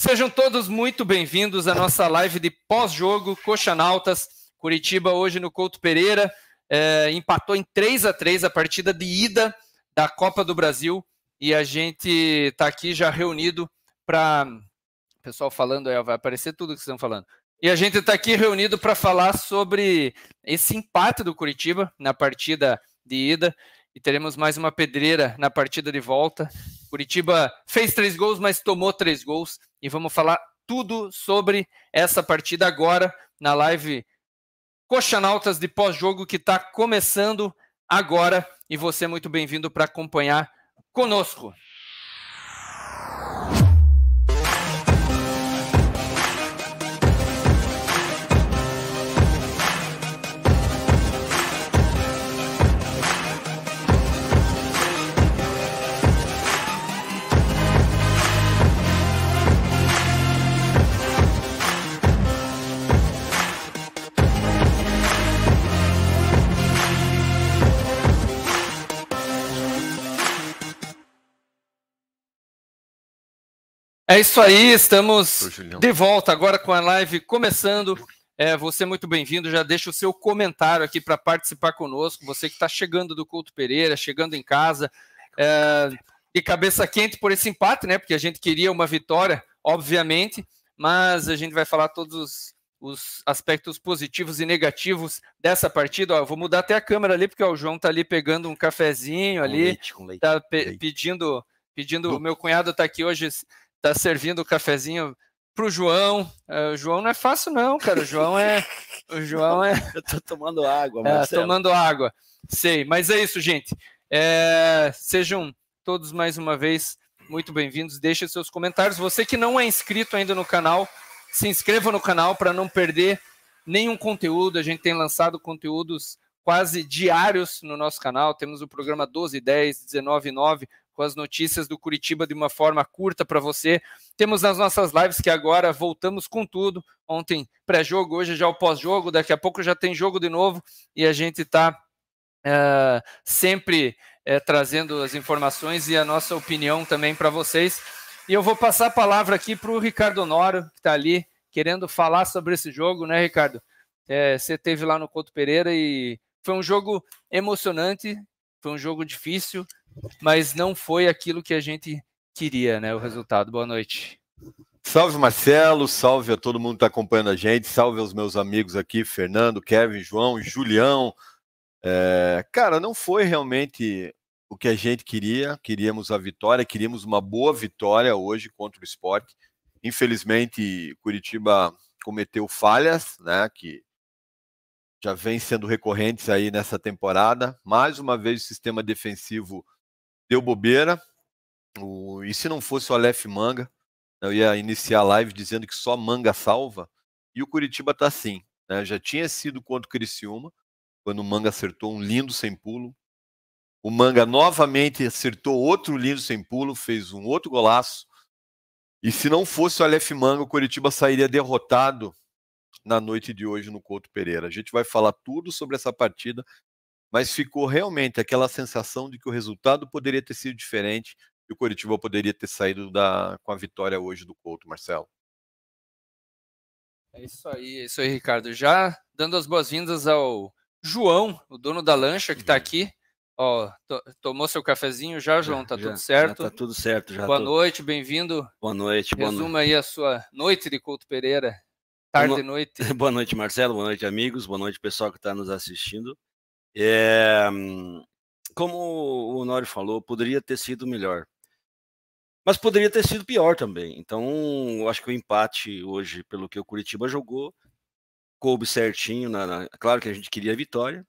Sejam todos muito bem-vindos à nossa live de pós-jogo Coxanautas. Curitiba hoje no Couto Pereira é, empatou em 3 a 3 a partida de ida da Copa do Brasil e a gente está aqui já reunido para pessoal falando aí, vai aparecer tudo que vocês estão falando. E a gente está aqui reunido para falar sobre esse empate do Curitiba na partida de ida e teremos mais uma pedreira na partida de volta. Curitiba fez três gols, mas tomou três gols. E vamos falar tudo sobre essa partida agora na live Coxanautas de pós-jogo que está começando agora. E você é muito bem-vindo para acompanhar conosco. É isso aí, estamos de volta agora com a live começando. É, você é muito bem-vindo, já deixa o seu comentário aqui para participar conosco. Você que está chegando do Couto Pereira, chegando em casa, é, e cabeça quente por esse empate, né? Porque a gente queria uma vitória, obviamente, mas a gente vai falar todos os, os aspectos positivos e negativos dessa partida. Ó, vou mudar até a câmera ali, porque ó, o João está ali pegando um cafezinho ali, leite, com tá leite, tá pe leite. pedindo pedindo, o meu cunhado está aqui hoje tá servindo o cafezinho pro João. É, o João não é fácil, não, cara. O João é. O João é. Eu tô tomando água, é, Marcelo. É, tomando água. Sei, mas é isso, gente. É... Sejam todos mais uma vez muito bem-vindos. Deixem seus comentários. Você que não é inscrito ainda no canal, se inscreva no canal para não perder nenhum conteúdo. A gente tem lançado conteúdos quase diários no nosso canal. Temos o programa 12 10, 19 9, com as notícias do Curitiba de uma forma curta para você. Temos nas nossas lives que agora voltamos com tudo. Ontem pré-jogo, hoje já é o pós-jogo, daqui a pouco já tem jogo de novo e a gente está é, eh, sempre é, trazendo as informações e a nossa opinião também para vocês. E eu vou passar a palavra aqui para o Ricardo Noro que está ali querendo falar sobre esse jogo, né, Ricardo? É, você teve lá no Couto Pereira e foi um jogo emocionante, foi um jogo difícil, mas não foi aquilo que a gente queria, né? O resultado. Boa noite. Salve Marcelo, salve a todo mundo que está acompanhando a gente, salve aos meus amigos aqui, Fernando, Kevin, João, Julião. É, cara, não foi realmente o que a gente queria, queríamos a vitória, queríamos uma boa vitória hoje contra o esporte. Infelizmente, Curitiba cometeu falhas, né, que já vem sendo recorrentes aí nessa temporada. Mais uma vez, o sistema defensivo deu bobeira. O, e se não fosse o Aleph Manga, eu ia iniciar a live dizendo que só manga salva. E o Curitiba está assim. Né? Já tinha sido contra o Criciúma, quando o manga acertou um lindo sem pulo. O manga novamente acertou outro lindo sem pulo, fez um outro golaço. E se não fosse o Aleph Manga, o Curitiba sairia derrotado na noite de hoje no Couto Pereira. A gente vai falar tudo sobre essa partida mas ficou realmente aquela sensação de que o resultado poderia ter sido diferente e o Curitiba poderia ter saído da, com a vitória hoje do Couto, Marcelo. É isso aí, é isso aí, Ricardo. Já dando as boas-vindas ao João, o dono da lancha que está uhum. aqui. Ó, to tomou seu cafezinho já, João? Tá já, tudo certo? Já tá tudo certo. Já boa tô... noite, bem-vindo. Boa noite, boa Resuma noite. aí a sua noite de Couto Pereira, tarde e noite. Boa noite, Marcelo, boa noite, amigos, boa noite, pessoal que está nos assistindo. É, como o Nori falou, poderia ter sido melhor. Mas poderia ter sido pior também. Então, eu acho que o empate hoje, pelo que o Curitiba jogou, coube certinho. Na, na, claro que a gente queria a vitória,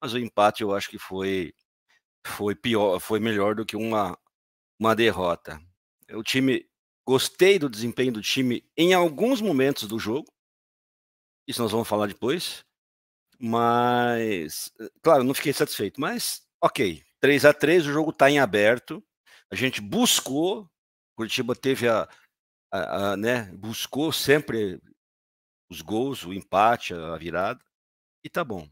mas o empate eu acho que foi foi pior, foi melhor do que uma, uma derrota. O time gostei do desempenho do time em alguns momentos do jogo. Isso nós vamos falar depois. Mas, eh, claro, não fiquei satisfeito, mas ok. 3 a 3 o jogo está em aberto. A gente buscou, Curitiba teve a, a, a, né, buscou sempre os gols, o empate, a virada, e tá bom.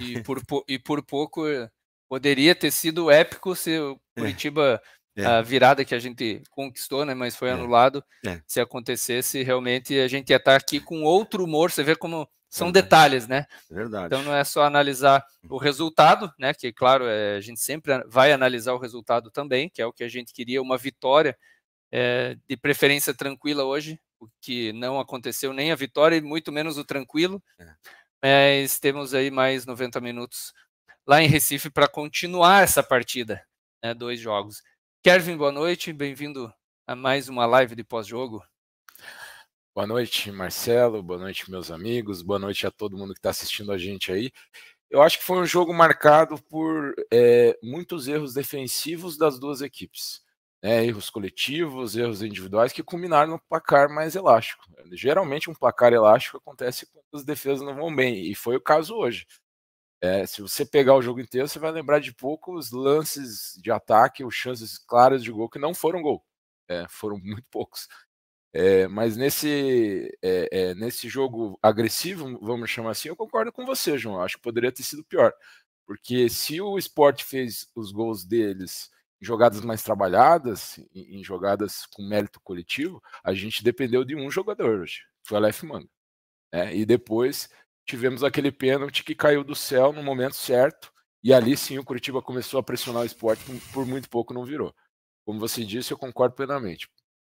E por, e por pouco eh, poderia ter sido épico se o é, Curitiba, é, é. a virada que a gente conquistou, né, mas foi é, anulado, é. se acontecesse, realmente a gente ia estar tá aqui com outro humor, você vê como são detalhes, né? Verdade. Então não é só analisar o resultado, né? Que claro, é, a gente sempre vai analisar o resultado também, que é o que a gente queria, uma vitória é, de preferência tranquila hoje, o que não aconteceu nem a vitória e muito menos o tranquilo. É. Mas temos aí mais 90 minutos lá em Recife para continuar essa partida, né? Dois jogos. Kevin, boa noite, bem-vindo a mais uma live de pós-jogo. Boa noite, Marcelo. Boa noite, meus amigos. Boa noite a todo mundo que está assistindo a gente aí. Eu acho que foi um jogo marcado por é, muitos erros defensivos das duas equipes. Né? Erros coletivos, erros individuais que culminaram no placar mais elástico. Geralmente, um placar elástico acontece quando as defesas não vão bem, e foi o caso hoje. É, se você pegar o jogo inteiro, você vai lembrar de poucos lances de ataque ou chances claras de gol que não foram gol. É, foram muito poucos. É, mas nesse, é, é, nesse jogo agressivo, vamos chamar assim, eu concordo com você, João. Acho que poderia ter sido pior. Porque se o esporte fez os gols deles em jogadas mais trabalhadas, em, em jogadas com mérito coletivo, a gente dependeu de um jogador hoje. Foi o Aleph Manga. Né, e depois tivemos aquele pênalti que caiu do céu no momento certo. E ali sim o Curitiba começou a pressionar o esporte, por muito pouco não virou. Como você disse, eu concordo plenamente.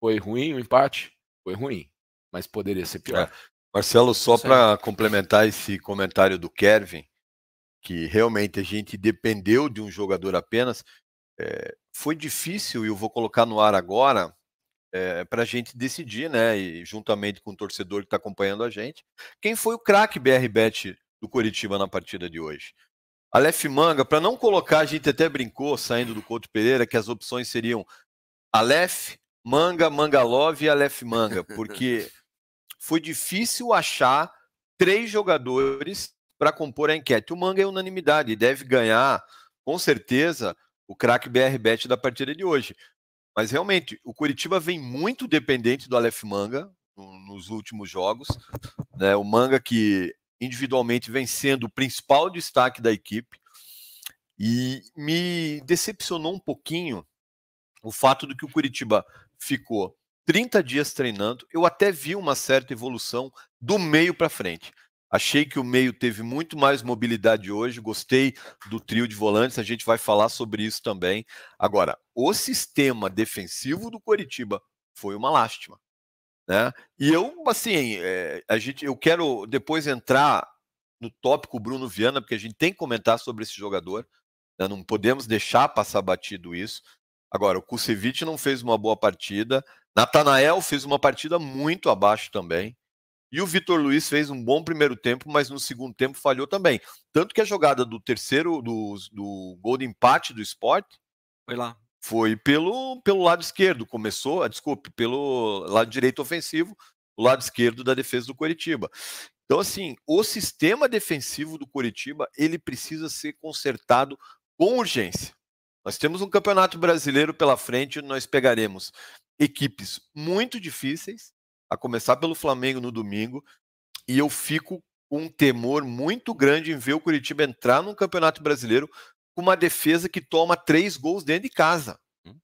Foi ruim o empate? Foi ruim, mas poderia ser é. pior. É. Marcelo, só para complementar esse comentário do Kevin, que realmente a gente dependeu de um jogador apenas, é, foi difícil, e eu vou colocar no ar agora, é, eh, para a gente decidir, né? E juntamente com o torcedor que está acompanhando a gente, quem foi o craque BRBet do Curitiba na partida de hoje? Aleph Manga, para não colocar, a gente até brincou saindo do Couto Pereira que as opções seriam Aleph, Manga, Mangalov e Aleph Manga, porque foi difícil achar três jogadores para compor a enquete. O Manga é unanimidade e deve ganhar, com certeza, o craque BRBet da partida de hoje. Mas realmente, o Curitiba vem muito dependente do Aleph Manga nos últimos jogos. Né? O Manga que individualmente vem sendo o principal destaque da equipe. E me decepcionou um pouquinho o fato do que o Curitiba ficou 30 dias treinando. Eu até vi uma certa evolução do meio para frente. Achei que o meio teve muito mais mobilidade hoje. Gostei do trio de volantes. A gente vai falar sobre isso também. Agora, o sistema defensivo do Coritiba foi uma lástima, né? E eu, assim, é, a gente, eu quero depois entrar no tópico Bruno Viana, porque a gente tem que comentar sobre esse jogador. Né? Não podemos deixar passar batido isso. Agora, o Kusevich não fez uma boa partida, Natanael fez uma partida muito abaixo também. E o Vitor Luiz fez um bom primeiro tempo, mas no segundo tempo falhou também. Tanto que a jogada do terceiro, do, do gol de empate do esporte. Foi lá. Foi pelo, pelo lado esquerdo. Começou, ah, desculpe, pelo lado direito ofensivo, o lado esquerdo da defesa do Coritiba. Então, assim, o sistema defensivo do Coritiba ele precisa ser consertado com urgência. Nós temos um campeonato brasileiro pela frente, nós pegaremos equipes muito difíceis, a começar pelo Flamengo no domingo, e eu fico com um temor muito grande em ver o Curitiba entrar num campeonato brasileiro com uma defesa que toma três gols dentro de casa. Hum.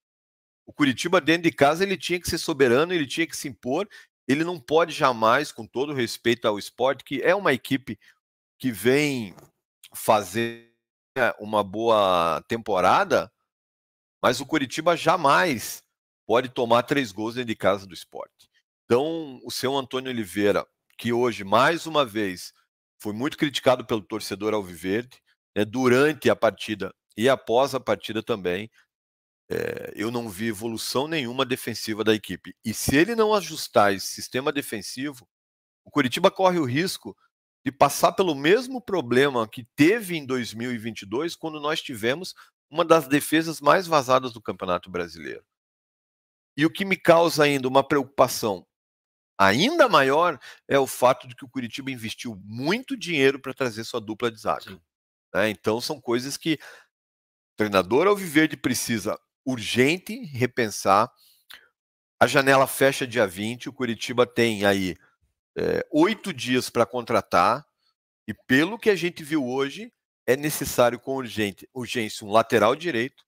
O Curitiba dentro de casa ele tinha que ser soberano, ele tinha que se impor, ele não pode jamais, com todo respeito ao esporte, que é uma equipe que vem fazer uma boa temporada, mas o Curitiba jamais pode tomar três gols dentro de casa do esporte. Então, o seu Antônio Oliveira, que hoje, mais uma vez, foi muito criticado pelo torcedor Alviverde, né, durante a partida e após a partida também, é, eu não vi evolução nenhuma defensiva da equipe. E se ele não ajustar esse sistema defensivo, o Curitiba corre o risco de passar pelo mesmo problema que teve em 2022, quando nós tivemos uma das defesas mais vazadas do Campeonato Brasileiro. E o que me causa ainda uma preocupação ainda maior é o fato de que o Curitiba investiu muito dinheiro para trazer sua dupla de zaga. É, então são coisas que o treinador Alviverde precisa urgente repensar. A janela fecha dia 20, o Curitiba tem aí é, oito dias para contratar, e pelo que a gente viu hoje, é necessário com urgente, urgência um lateral direito.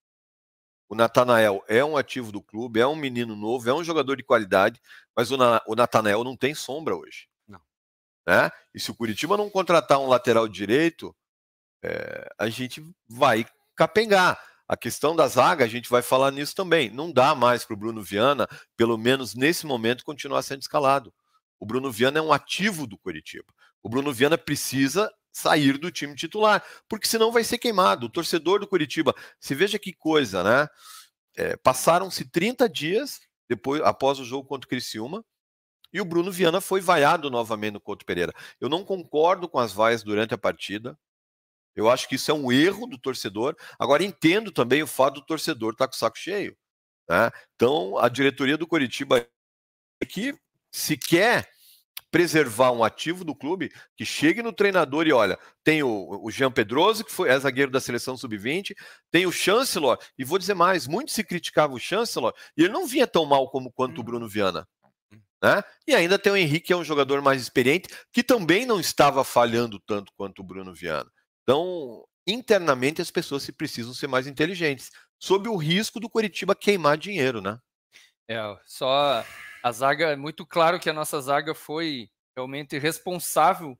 O Natanael é um ativo do clube, é um menino novo, é um jogador de qualidade, mas o, Na, o Natanael não tem sombra hoje. Não. Né? E se o Curitiba não contratar um lateral direito, é, a gente vai capengar. A questão da zaga, a gente vai falar nisso também. Não dá mais para o Bruno Viana, pelo menos nesse momento, continuar sendo escalado. O Bruno Viana é um ativo do Curitiba. O Bruno Viana precisa sair do time titular, porque senão vai ser queimado. O torcedor do Curitiba, se veja que coisa, né? É, Passaram-se 30 dias depois após o jogo contra o Criciúma, e o Bruno Viana foi vaiado novamente no Couto Pereira. Eu não concordo com as vaias durante a partida. Eu acho que isso é um erro do torcedor. Agora entendo também o fato do torcedor estar tá com o saco cheio. Né? Então a diretoria do Curitiba que se quer preservar um ativo do clube, que chegue no treinador e olha, tem o, o Jean Pedroso, que foi, é zagueiro da seleção sub-20, tem o Chancellor, e vou dizer mais, muito se criticava o Chancellor, e ele não vinha tão mal como quanto o Bruno Viana. Né? E ainda tem o Henrique, que é um jogador mais experiente, que também não estava falhando tanto quanto o Bruno Viana. Então, internamente, as pessoas se precisam ser mais inteligentes, sob o risco do Curitiba queimar dinheiro, né? É, só a zaga, é muito claro que a nossa zaga foi realmente responsável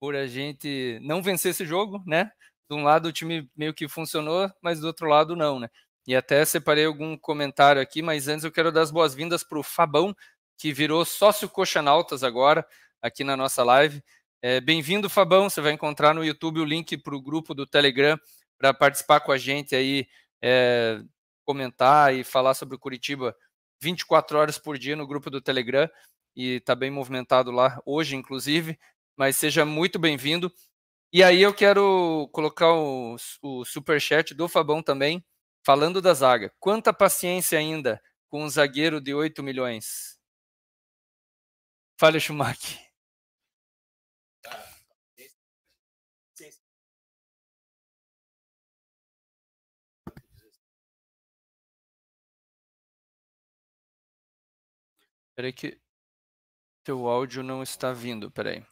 por a gente não vencer esse jogo, né? De um lado o time meio que funcionou, mas do outro lado não, né? E até separei algum comentário aqui, mas antes eu quero dar as boas-vindas para o Fabão, que virou sócio Coxanautas agora, aqui na nossa live. É, Bem-vindo, Fabão. Você vai encontrar no YouTube o link para o grupo do Telegram para participar com a gente aí, é, comentar e falar sobre o Curitiba 24 horas por dia no grupo do Telegram e está bem movimentado lá hoje, inclusive. Mas seja muito bem-vindo. E aí eu quero colocar o, o super chat do Fabão também, falando da zaga. Quanta paciência ainda com um zagueiro de 8 milhões? Fale, Schumacher. Peraí que teu áudio não está vindo, peraí.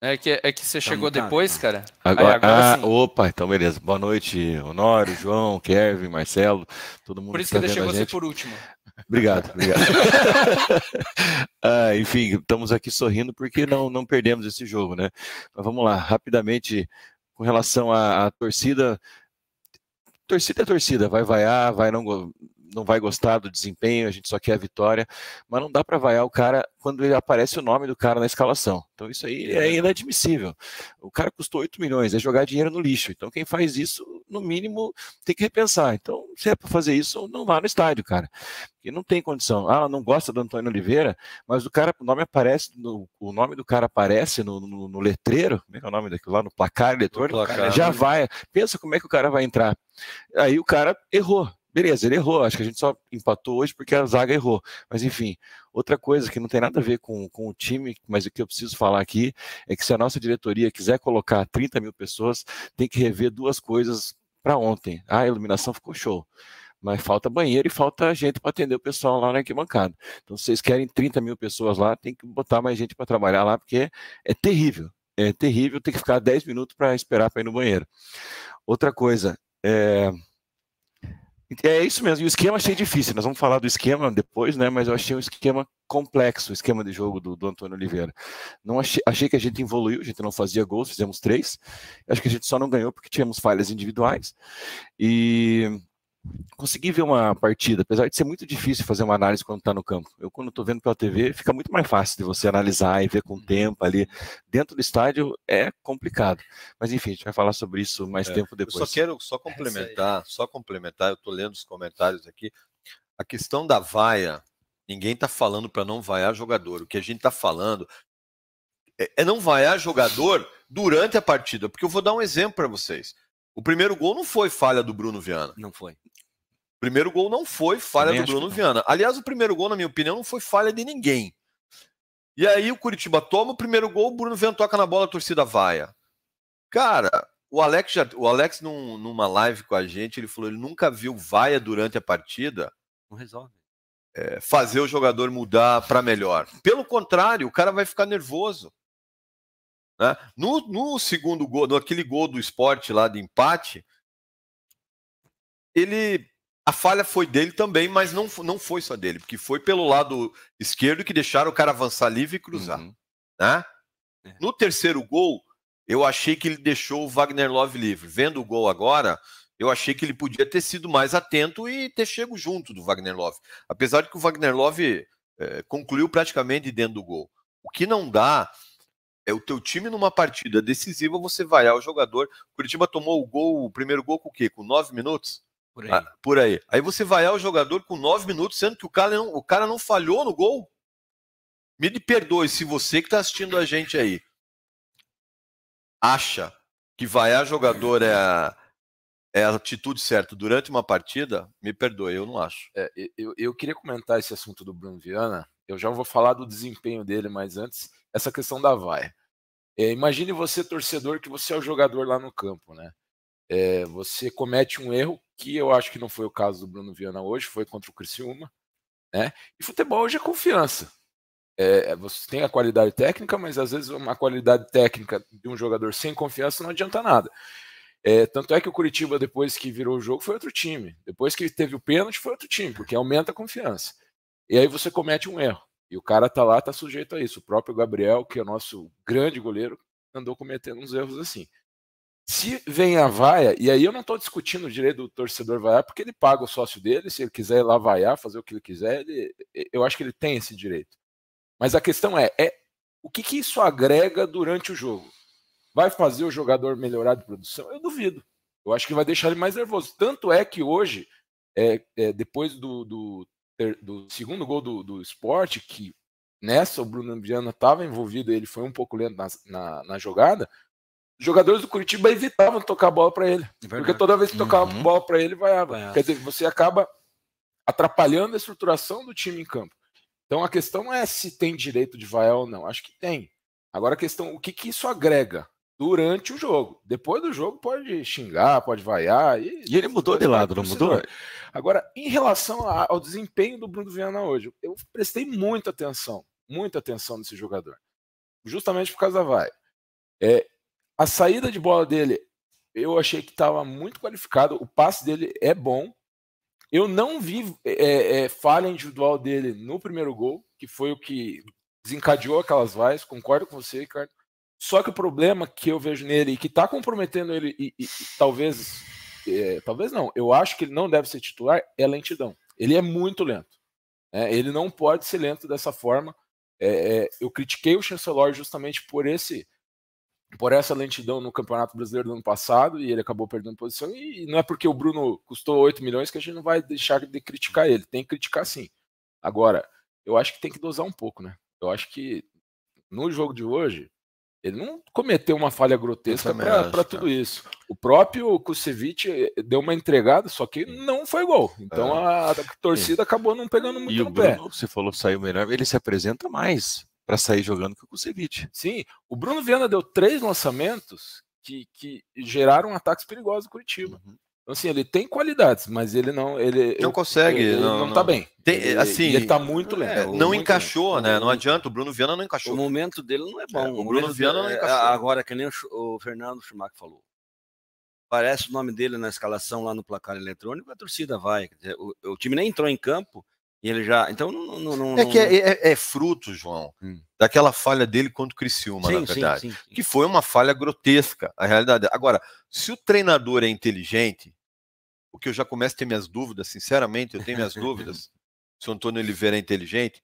É que, é que você tá chegou tá, depois, né? cara? Agora, Aí, agora ah, sim. opa, então beleza. Boa noite, Honório, João, Kevin, Marcelo, todo mundo. Por isso tá que, que tá deixei você por último. Obrigado, obrigado. ah, enfim, estamos aqui sorrindo porque não, não perdemos esse jogo, né? Mas vamos lá, rapidamente, com relação à, à torcida, torcida é torcida, vai vaiar, vai não não vai gostar do desempenho, a gente só quer a vitória, mas não dá para vaiar o cara quando ele aparece o nome do cara na escalação. Então isso aí é, é. inadmissível. O cara custou 8 milhões, é jogar dinheiro no lixo. Então quem faz isso, no mínimo, tem que repensar. Então, se é para fazer isso, não vá no estádio, cara. Porque não tem condição. Ah, não gosta do Antônio Oliveira, mas o cara, o nome aparece, no, o nome do cara aparece no, no, no letreiro, como é que é o nome daquilo lá, no placar eletrônico, já vai. Pensa como é que o cara vai entrar. Aí o cara errou. Beleza, ele errou. Acho que a gente só empatou hoje porque a zaga errou. Mas enfim, outra coisa que não tem nada a ver com, com o time, mas o que eu preciso falar aqui é que se a nossa diretoria quiser colocar 30 mil pessoas, tem que rever duas coisas para ontem. Ah, a iluminação ficou show mas falta banheiro e falta gente para atender o pessoal lá na arquibancada. Então, se vocês querem 30 mil pessoas lá, tem que botar mais gente para trabalhar lá, porque é terrível. É terrível ter que ficar 10 minutos para esperar para ir no banheiro. Outra coisa, é, é isso mesmo. E o esquema achei difícil. Nós vamos falar do esquema depois, né? Mas eu achei um esquema complexo, o esquema de jogo do, do Antônio Oliveira. Não achei, achei que a gente evoluiu, a gente não fazia gols, fizemos três. Acho que a gente só não ganhou porque tínhamos falhas individuais. E consegui ver uma partida, apesar de ser muito difícil fazer uma análise quando está no campo. Eu, quando estou vendo pela TV, fica muito mais fácil de você analisar e ver com o uhum. tempo ali. Dentro do estádio é complicado. Mas enfim, a gente vai falar sobre isso mais é, tempo depois. Eu só quero só é complementar, é só complementar, eu estou lendo os comentários aqui. A questão da vaia, ninguém está falando para não vaiar jogador. O que a gente está falando é, é não vaiar jogador durante a partida, porque eu vou dar um exemplo para vocês. O primeiro gol não foi falha do Bruno Viana. Não foi. O primeiro gol não foi falha Também do Bruno Viana. Aliás, o primeiro gol, na minha opinião, não foi falha de ninguém. E aí o Curitiba toma o primeiro gol, o Bruno Viana toca na bola, a torcida vaia. Cara, o Alex, já, o Alex num, numa live com a gente, ele falou, ele nunca viu vaia durante a partida. Não resolve. É, fazer o jogador mudar para melhor. Pelo contrário, o cara vai ficar nervoso. Né? No, no segundo gol, naquele gol do esporte lá de empate, ele a falha foi dele também, mas não, não foi só dele, porque foi pelo lado esquerdo que deixaram o cara avançar livre e cruzar. Uhum. Né? É. No terceiro gol, eu achei que ele deixou o Wagner Love livre. Vendo o gol agora, eu achei que ele podia ter sido mais atento e ter chego junto do Wagner Love. Apesar de que o Wagner Love é, concluiu praticamente dentro do gol. O que não dá é o teu time numa partida decisiva, você vaiar o jogador. O Curitiba tomou o gol, o primeiro gol com o quê? Com nove minutos? Por ah, aí. Ah, por aí. aí. você vaiar o jogador com nove minutos, sendo que o cara não, o cara não falhou no gol. Me perdoe se você que está assistindo a gente aí acha que vaiar jogador é a, é a atitude certa durante uma partida, me perdoe, eu não acho. É, eu, eu queria comentar esse assunto do Bruno Viana, eu já vou falar do desempenho dele, mas antes, essa questão da vai. É, imagine você, torcedor, que você é o jogador lá no campo, né? É, você comete um erro, que eu acho que não foi o caso do Bruno Viana hoje, foi contra o Criciúma, né? E futebol hoje é confiança. É, é, você tem a qualidade técnica, mas às vezes uma qualidade técnica de um jogador sem confiança não adianta nada. É, tanto é que o Curitiba, depois que virou o jogo, foi outro time. Depois que teve o pênalti, foi outro time, porque aumenta a confiança. E aí você comete um erro. E o cara tá lá, tá sujeito a isso. O próprio Gabriel, que é nosso grande goleiro, andou cometendo uns erros assim. Se vem a vaia, e aí eu não estou discutindo o direito do torcedor vaiar, porque ele paga o sócio dele, se ele quiser ir lá vaiar, fazer o que ele quiser, ele, eu acho que ele tem esse direito. Mas a questão é, é o que, que isso agrega durante o jogo? Vai fazer o jogador melhorar de produção? Eu duvido. Eu acho que vai deixar ele mais nervoso. Tanto é que hoje, é, é, depois do, do do segundo gol do, do esporte, que nessa o Bruno Viana estava envolvido, ele foi um pouco lento na, na, na jogada, os jogadores do Curitiba evitavam tocar a bola para ele. É porque toda vez que tocava uhum. a bola para ele, vaiava. vaiava. Quer dizer, você acaba atrapalhando a estruturação do time em campo. Então a questão é se tem direito de vaiar ou não. Acho que tem. Agora a questão, o que, que isso agrega? durante o jogo. Depois do jogo pode xingar, pode vaiar. E, e ele mudou de lado, não mudou? Agora, em relação ao desempenho do Bruno Viana hoje, eu prestei muita atenção, muita atenção nesse jogador. Justamente por causa da vai. É, a saída de bola dele, eu achei que estava muito qualificado. O passe dele é bom. Eu não vi é, é, é, falha individual dele no primeiro gol, que foi o que desencadeou aquelas vaias. Concordo com você, Ricardo. Só que o problema que eu vejo nele e que está comprometendo ele, e, e, e talvez, é, talvez não, eu acho que ele não deve ser titular, é a lentidão. Ele é muito lento. É, ele não pode ser lento dessa forma. É, é eu critiquei o chanceler justamente por esse por essa lentidão no Campeonato Brasileiro do ano passado e ele acabou perdendo posição. E não é porque o Bruno custou 8 milhões que a gente não vai deixar de criticar ele. Tem que criticar sim. Agora, eu acho que tem que dosar um pouco, né? Eu acho que no jogo de hoje, ele não cometeu uma falha grotesca para tudo isso. O próprio Kusevich eh, deu uma entregada, só que não foi gol. Então é. a, torcida é. acabou não pegando muito e no o Bruno, pé. Você falou que saiu melhor, ele se apresenta mais para sair jogando que o Kusevich. Sim, o Bruno Viana deu três lançamentos que, que geraram ataques perigosos do Curitiba. Uhum. Então, assim, ele tem qualidades, mas ele não. Ele, não consegue. Ele, não, ele não tá bem. Tem, ele, assim, ele tá muito lento. É, é, não muito encaixou, lento. né? Não adianta. O Bruno Viana não encaixou. O momento dele não é, é bom. É, o, o Bruno Viana não é, encaixou. Agora, que nem o, o Fernando Schumacher falou. Parece o nome dele na escalação lá no placar eletrônico, a torcida vai. O, o time nem entrou em campo e ele já. Então não. não, não é que é, é fruto, João, hum. daquela falha dele contra o Criciúma, sim, na verdade. Sim, sim, que foi uma falha grotesca, a realidade. Agora, se o treinador é inteligente, o que eu já começo a ter minhas dúvidas, sinceramente, eu tenho minhas dúvidas se o Antônio Oliveira é inteligente.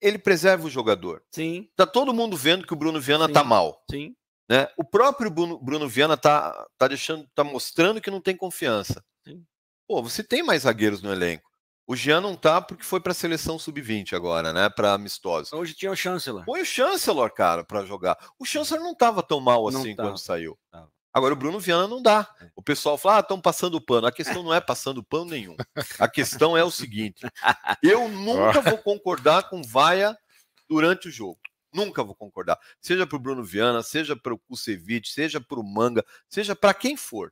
Ele preserva o jogador. Sim. Tá todo mundo vendo que o Bruno Viana tá Sim. tá mal. Sim. Né? O próprio Bruno, Bruno Viana tá, tá deixando, tá mostrando que não tem confiança. Sim. Pô, você tem mais zagueiros no elenco. O Jean não tá porque foi para a seleção sub-20 agora, né? Para amistosa. Hoje tinha o Chancellor. Põe o Chancellor, cara, para jogar. O Chancellor não tava tão mal não assim tava. quando saiu. Tava. Agora, o Bruno Viana não dá. É. O pessoal fala, ah, estão passando pano. A questão não é passando pano nenhum. A questão é o seguinte: eu nunca vou concordar com vaia durante o jogo. Nunca vou concordar. Seja para o Bruno Viana, seja para o Kusevich, seja para o Manga, seja para quem for.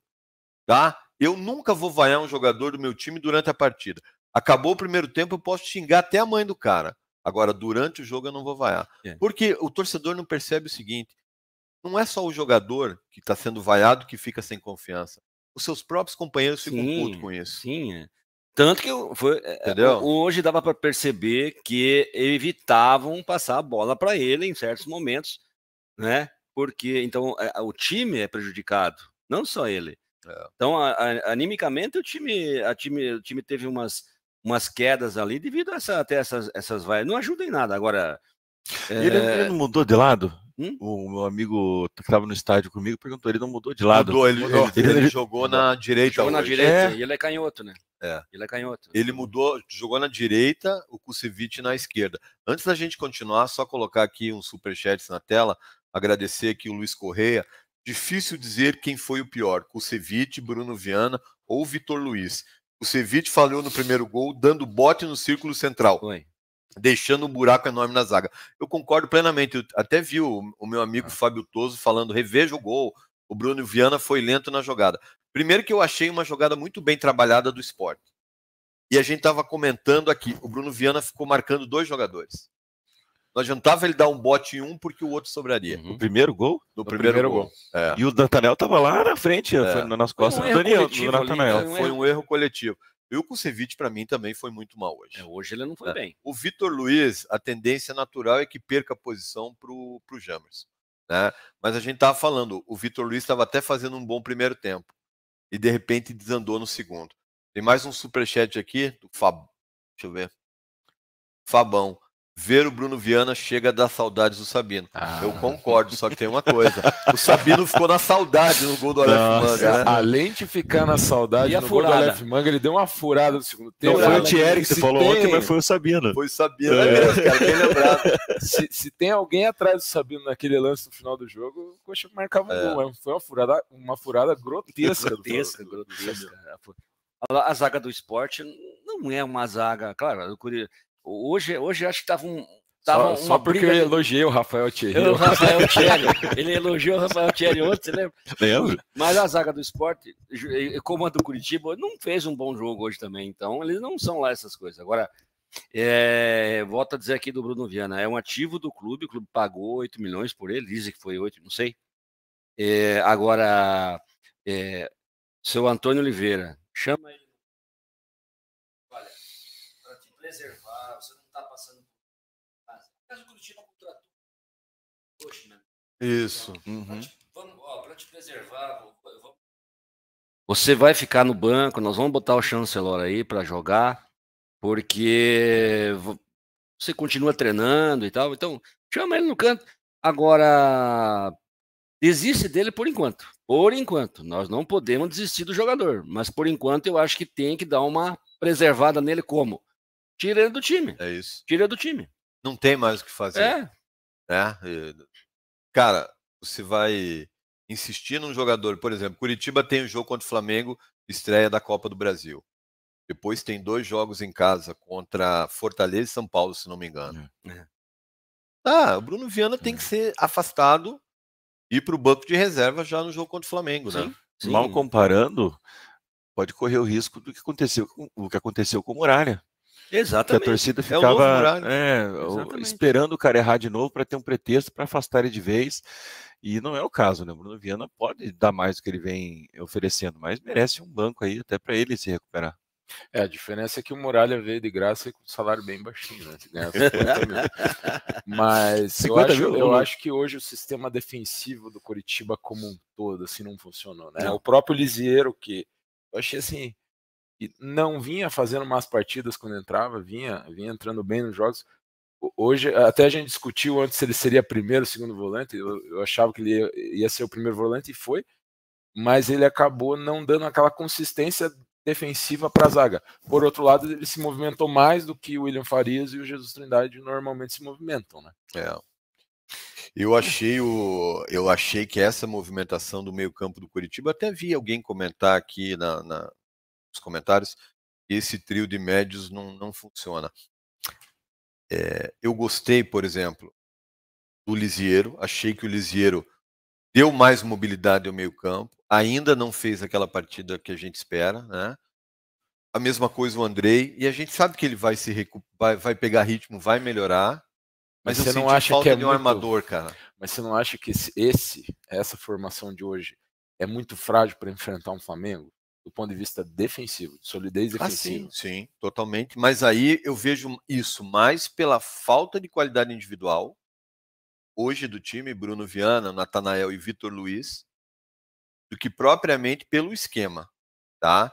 Tá? Eu nunca vou vaiar um jogador do meu time durante a partida. Acabou o primeiro tempo, eu posso xingar até a mãe do cara. Agora, durante o jogo, eu não vou vaiar. É. Porque o torcedor não percebe o seguinte: não é só o jogador que está sendo vaiado que fica sem confiança. Os seus próprios companheiros ficam puto com isso. Sim. É. Tanto que foi, é, é, hoje dava para perceber que evitavam passar a bola para ele em certos momentos, né? Porque então o time é prejudicado, não só ele. É. Então, a, a, animicamente, o time, a time, o time teve umas, umas quedas ali devido a essa, até essas, essas vaias. Não ajuda em nada. Agora. Ele, é... ele não mudou de lado? Hum? O meu amigo que estava no estádio comigo perguntou: ele não mudou de lado? Mudou, assim, ele, mudou. ele, ele, ele jogou mudou. na direita. Jogou na direita, é. e ele é canhoto, né? É. Ele é canhoto. Ele mudou, jogou na direita, o Kusevich na esquerda. Antes da gente continuar, só colocar aqui uns superchats na tela, agradecer aqui o Luiz Correia. Difícil dizer quem foi o pior, Kusevich, Bruno Viana ou Vitor Luiz. O Ceviche falhou no primeiro gol, dando bote no círculo central. Foi deixando um buraco enorme na zaga. Eu concordo plenamente. Eu até vi o, o meu amigo ah. Fábio Toso falando: reveja o gol. O Bruno Viana foi lento na jogada. Primeiro que eu achei uma jogada muito bem trabalhada do esporte. E a gente estava comentando aqui, o Bruno Viana ficou marcando dois jogadores. Não adiantava ele dar um bote em um porque o outro sobraria. Uhum. O primeiro gol? No, primeiro, primeiro, gol. gol. É. E o Dantanel estava lá na frente, é. foi nas costas um do Daniel. do né? Foi um erro coletivo. E o Kusevich, para mim, também foi muito mal hoje. É, hoje ele não foi é. bem. O Vitor Luiz, a tendência natural é que perca a posição para o Jammers. Né? Mas a gente estava falando, o Vitor Luiz estava até fazendo um bom primeiro tempo. E de repente desandou no segundo. Tem mais um superchat aqui do Fab. Deixa eu ver. Fabão ver o Bruno Viana chega das saudades do Sabino. Ah. Eu concordo, só que tem uma coisa. O Sabino ficou na saudade no gol do Aleph Manga, né? Além de ficar na saudade no furada? gol do Aleph Manga, ele deu uma furada no segundo tempo. Não foi o Thierry que você falou tem... ontem, mas foi o Sabino. Foi o Sabino, é, é. bem lembrado. se, se, tem alguém atrás do Sabino naquele lance no final do jogo, o Coxa marcava é. um gol. É. Foi uma furada, uma furada grotesca. Grotesca, grotesca. É, a zaga do esporte não é uma zaga. Claro, Hoje, hoje acho que tava um. Tava só, só porque eu elogiei o Rafael Thierry. O Rafael Thierry. ele elogiou o Rafael Thierry ontem, você lembra? Lembro. Mas a zaga do esporte, como a do Curitiba, não fez um bom jogo hoje também. Então, eles não são lá essas coisas. Agora, é, volto a dizer aqui do Bruno Viana, é um ativo do clube, o clube pagou 8 milhões por ele, dizem que foi 8, não sei. É, agora, é, seu Antônio Oliveira, chama ele Isso. Então, uhum. Para te, preservar, você vai ficar no banco, nós vamos botar o chancelor aí para jogar, porque você continua treinando e tal. Então, chama ele no canto. Agora, desiste dele por enquanto. Por enquanto, nós não podemos desistir do jogador, mas por enquanto eu acho que tem que dar uma preservada nele como tira ele do time. É isso. Tira do time. Não tem mais o que fazer. É. é cara, você vai insistir num jogador, por exemplo, Curitiba tem um jogo contra o Flamengo, estreia da Copa do Brasil. Depois tem dois jogos em casa contra Fortaleza e São Paulo, se não me engano. É. é. Ah, o Bruno Viana é. tem que é. ser afastado e ir para o banco de reserva já no jogo contra o Flamengo, né? Sim. Sim. Mal comparando, pode correr o risco do que aconteceu, o que aconteceu com o Muralha. Exatamente. Que a torcida é ficava é é, esperando o cara errar de novo para ter um pretexto para afastar ele de vez. E não é o caso, né? O Bruno Viana pode dar mais do que ele vem oferecendo, mas merece um banco aí até para ele se recuperar. É, a diferença é que o Muralha veio de graça e com salário bem baixinho, né? mas eu, acho, mil, é eu acho, que hoje o sistema defensivo do Curitiba como um todo assim não funcionou, né? Não. O próprio Lisieiro que eu achei assim, e não vinha fazendo más partidas quando entrava, vinha, vinha entrando bem nos jogos. Hoje, até a gente discutiu antes se ele seria primeiro, segundo volante. Eu, eu achava que ele ia, ia, ser o primeiro volante e foi, mas ele acabou não dando aquela consistência defensiva para a zaga. Por outro lado, ele se movimentou mais do que o William Farias e o Jesus Trindade normalmente se movimentam, né? É. Eu achei o, eu achei que essa movimentação do meio campo do Curitiba até vi alguém comentar aqui na, na nos comentários, esse trio de médios não, não funciona. É, eu gostei, por exemplo, do Lisieiro, achei que o Lisieiro deu mais mobilidade ao meio-campo, ainda não fez aquela partida que a gente espera, né? A mesma coisa o Andrei, e a gente sabe que ele vai se vai, vai pegar ritmo, vai melhorar. Mas, mas você não acha falta que é de um muito... armador, cara. Mas você não acha que esse, essa formação de hoje é muito frágil para enfrentar um Flamengo? do ponto de vista defensivo, de solidez defensiva. Ah, sim, sim, totalmente. Mas aí eu vejo isso mais pela falta de qualidade individual hoje do time, Bruno Viana, Natanael e Vitor Luiz, do que propriamente pelo esquema, tá?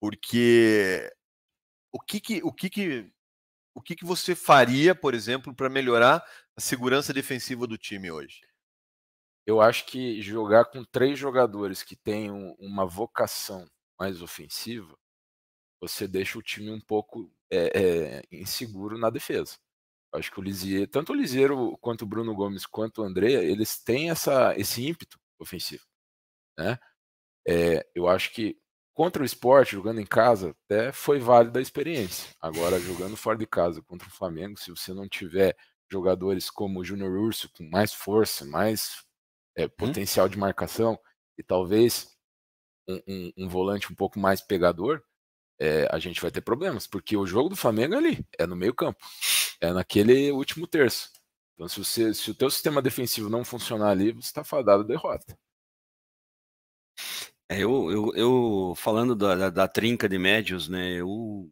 Porque o que que, o que, que, o que, que você faria, por exemplo, para melhorar a segurança defensiva do time hoje? Eu acho que jogar com três jogadores que têm uma vocação mais ofensiva, você deixa o time um pouco é, é, inseguro na defesa. Acho que o Lisier, tanto o Liseiro quanto o Bruno Gomes quanto o André, eles têm essa, esse ímpeto ofensivo. Né? É, eu acho que contra o esporte, jogando em casa, até foi válida a experiência. Agora, jogando fora de casa contra o Flamengo, se você não tiver jogadores como o Júnior Urso com mais força, mais é, potencial hum. de marcação, e talvez um, um, volante um pouco mais pegador, é, a gente vai ter problemas, porque o jogo do Flamengo é ali, é no meio campo, é naquele último terço. Então, se, você, se o teu sistema defensivo não funcionar ali, você está fadado à derrota. É, eu, eu, eu, falando da, da, da, trinca de médios, né, eu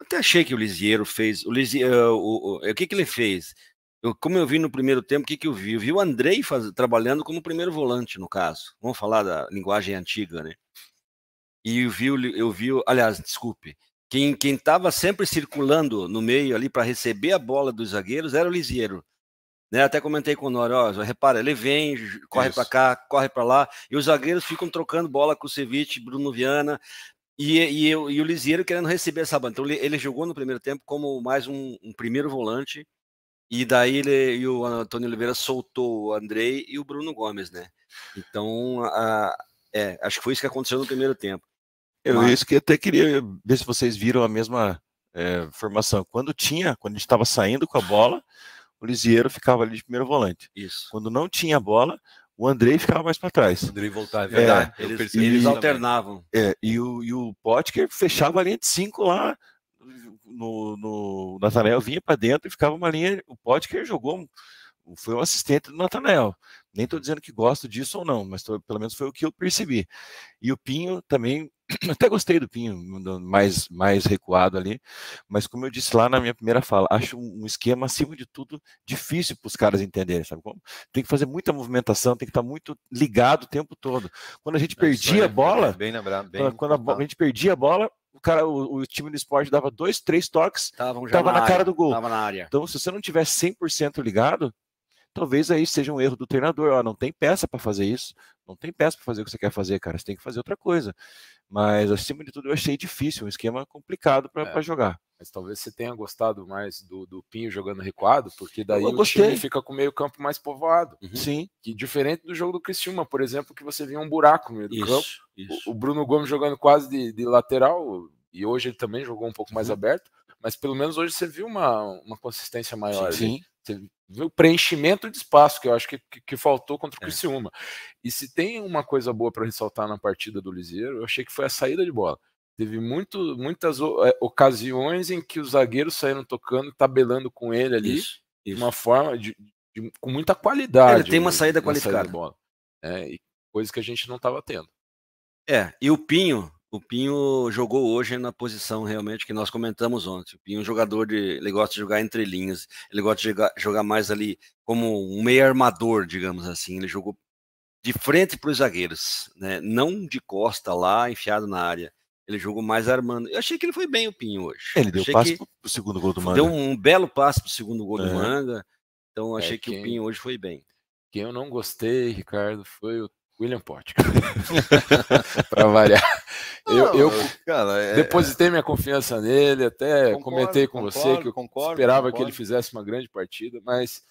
até achei que o Lisieiro fez, o, Lisiero, eh, o, o, o, o que que ele fez? Eu, como eu vi no primeiro tempo, o que, que eu vi? Eu vi o Andrei faz, trabalhando como primeiro volante, no caso. Vamos falar da linguagem antiga, né? E eu vi, eu vi aliás, desculpe, quem estava sempre circulando no meio ali para receber a bola dos zagueiros era o Lisieiro. Né? Até comentei com o Noro, ó, repara, ele vem, corre para cá, corre para lá, e os zagueiros ficam trocando bola com o Ceviche, Bruno Viana, e, e, e o Lisieiro querendo receber essa bola. Então ele, ele, jogou no primeiro tempo como mais um, um primeiro volante, e daí ele e o Antônio Oliveira soltou o Andrei e o Bruno Gomes, né? Então, a, é, acho que foi isso que aconteceu no primeiro tempo. Eu Mas... isso que até queria ver se vocês viram a mesma é, formação. Quando tinha, quando a gente estava saindo com a bola, o Lisieiro ficava ali de primeiro volante. Isso. Quando não tinha bola, o Andrei ficava mais para trás. O Andrei voltava, é, é verdade. É, eles, eles alternavam. É, e o, e o Potker fechava a linha de cinco lá no, no Natanael vinha para dentro e ficava uma linha. O Potker jogou, foi um assistente do Natanael. Nem estou dizendo que gosto disso ou não, mas tô, pelo menos foi o que eu percebi. E o Pinho também, até gostei do Pinho, mais, mais recuado ali, mas como eu disse lá na minha primeira fala, acho um esquema, acima de tudo, difícil para os caras entenderem, sabe como? Tem que fazer muita movimentação, tem que estar tá muito ligado o tempo todo. Quando a gente é, perdia a é bola, bem lembrado, bem quando a, a gente perdia a bola, o, cara, o, o time do esporte dava dois, três toques, Tavam já tava na, na área, cara do gol. Tava na área. Então, se você não tiver 100% ligado, talvez aí seja um erro do treinador, ó, não tem peça para fazer isso, não tem peça para fazer o que você quer fazer, cara. Você tem que fazer outra coisa. Mas, acima de tudo, eu achei difícil, um esquema complicado para é, jogar. Mas talvez você tenha gostado mais do, do Pinho jogando recuado, porque daí o time fica com o meio campo mais povoado. Uhum. Sim. Que diferente do jogo do Criciúma, por exemplo, que você vinha um buraco no meio do isso, campo. Isso. O, o, Bruno Gomes jogando quase de, de lateral, e hoje ele também jogou um pouco mais uhum. aberto. Mas pelo menos hoje você viu uma, uma consistência maior. Sim. sim. Você o preenchimento de espaço que eu acho que, que faltou contra o é. Criciúma. É. E se tem uma coisa boa para ressaltar na partida do Liseiro, eu achei que foi a saída de bola. Teve muito, muitas é, ocasiões em que os zagueiros saíram tocando, tabelando com ele ali, isso, isso. de uma forma de, de, com muita qualidade. Ele tem uma saída qualificada. Saída de bola, né, coisa que a gente não estava tendo. É, e o Pinho, o Pinho jogou hoje na posição realmente que nós comentamos ontem. O Pinho é um jogador de. Ele gosta de jogar entre linhas, ele gosta de jogar, jogar mais ali como um meio armador, digamos assim. Ele jogou de frente para os zagueiros, né? não de costa lá, enfiado na área. Ele jogou mais armando. Eu achei que ele foi bem o Pinho hoje. Ele deu achei passe para o segundo gol do Manga. Deu um belo passe para o segundo gol é. do Manga. Então é, achei é, quem, que o Pinho hoje foi bem. Quem eu não gostei, Ricardo, foi o William Potker. para variar eu, eu é, cara, é... depositei minha confiança nele, até concordo, comentei com concordo, você que eu concordo, esperava que ele fizesse uma grande partida, mas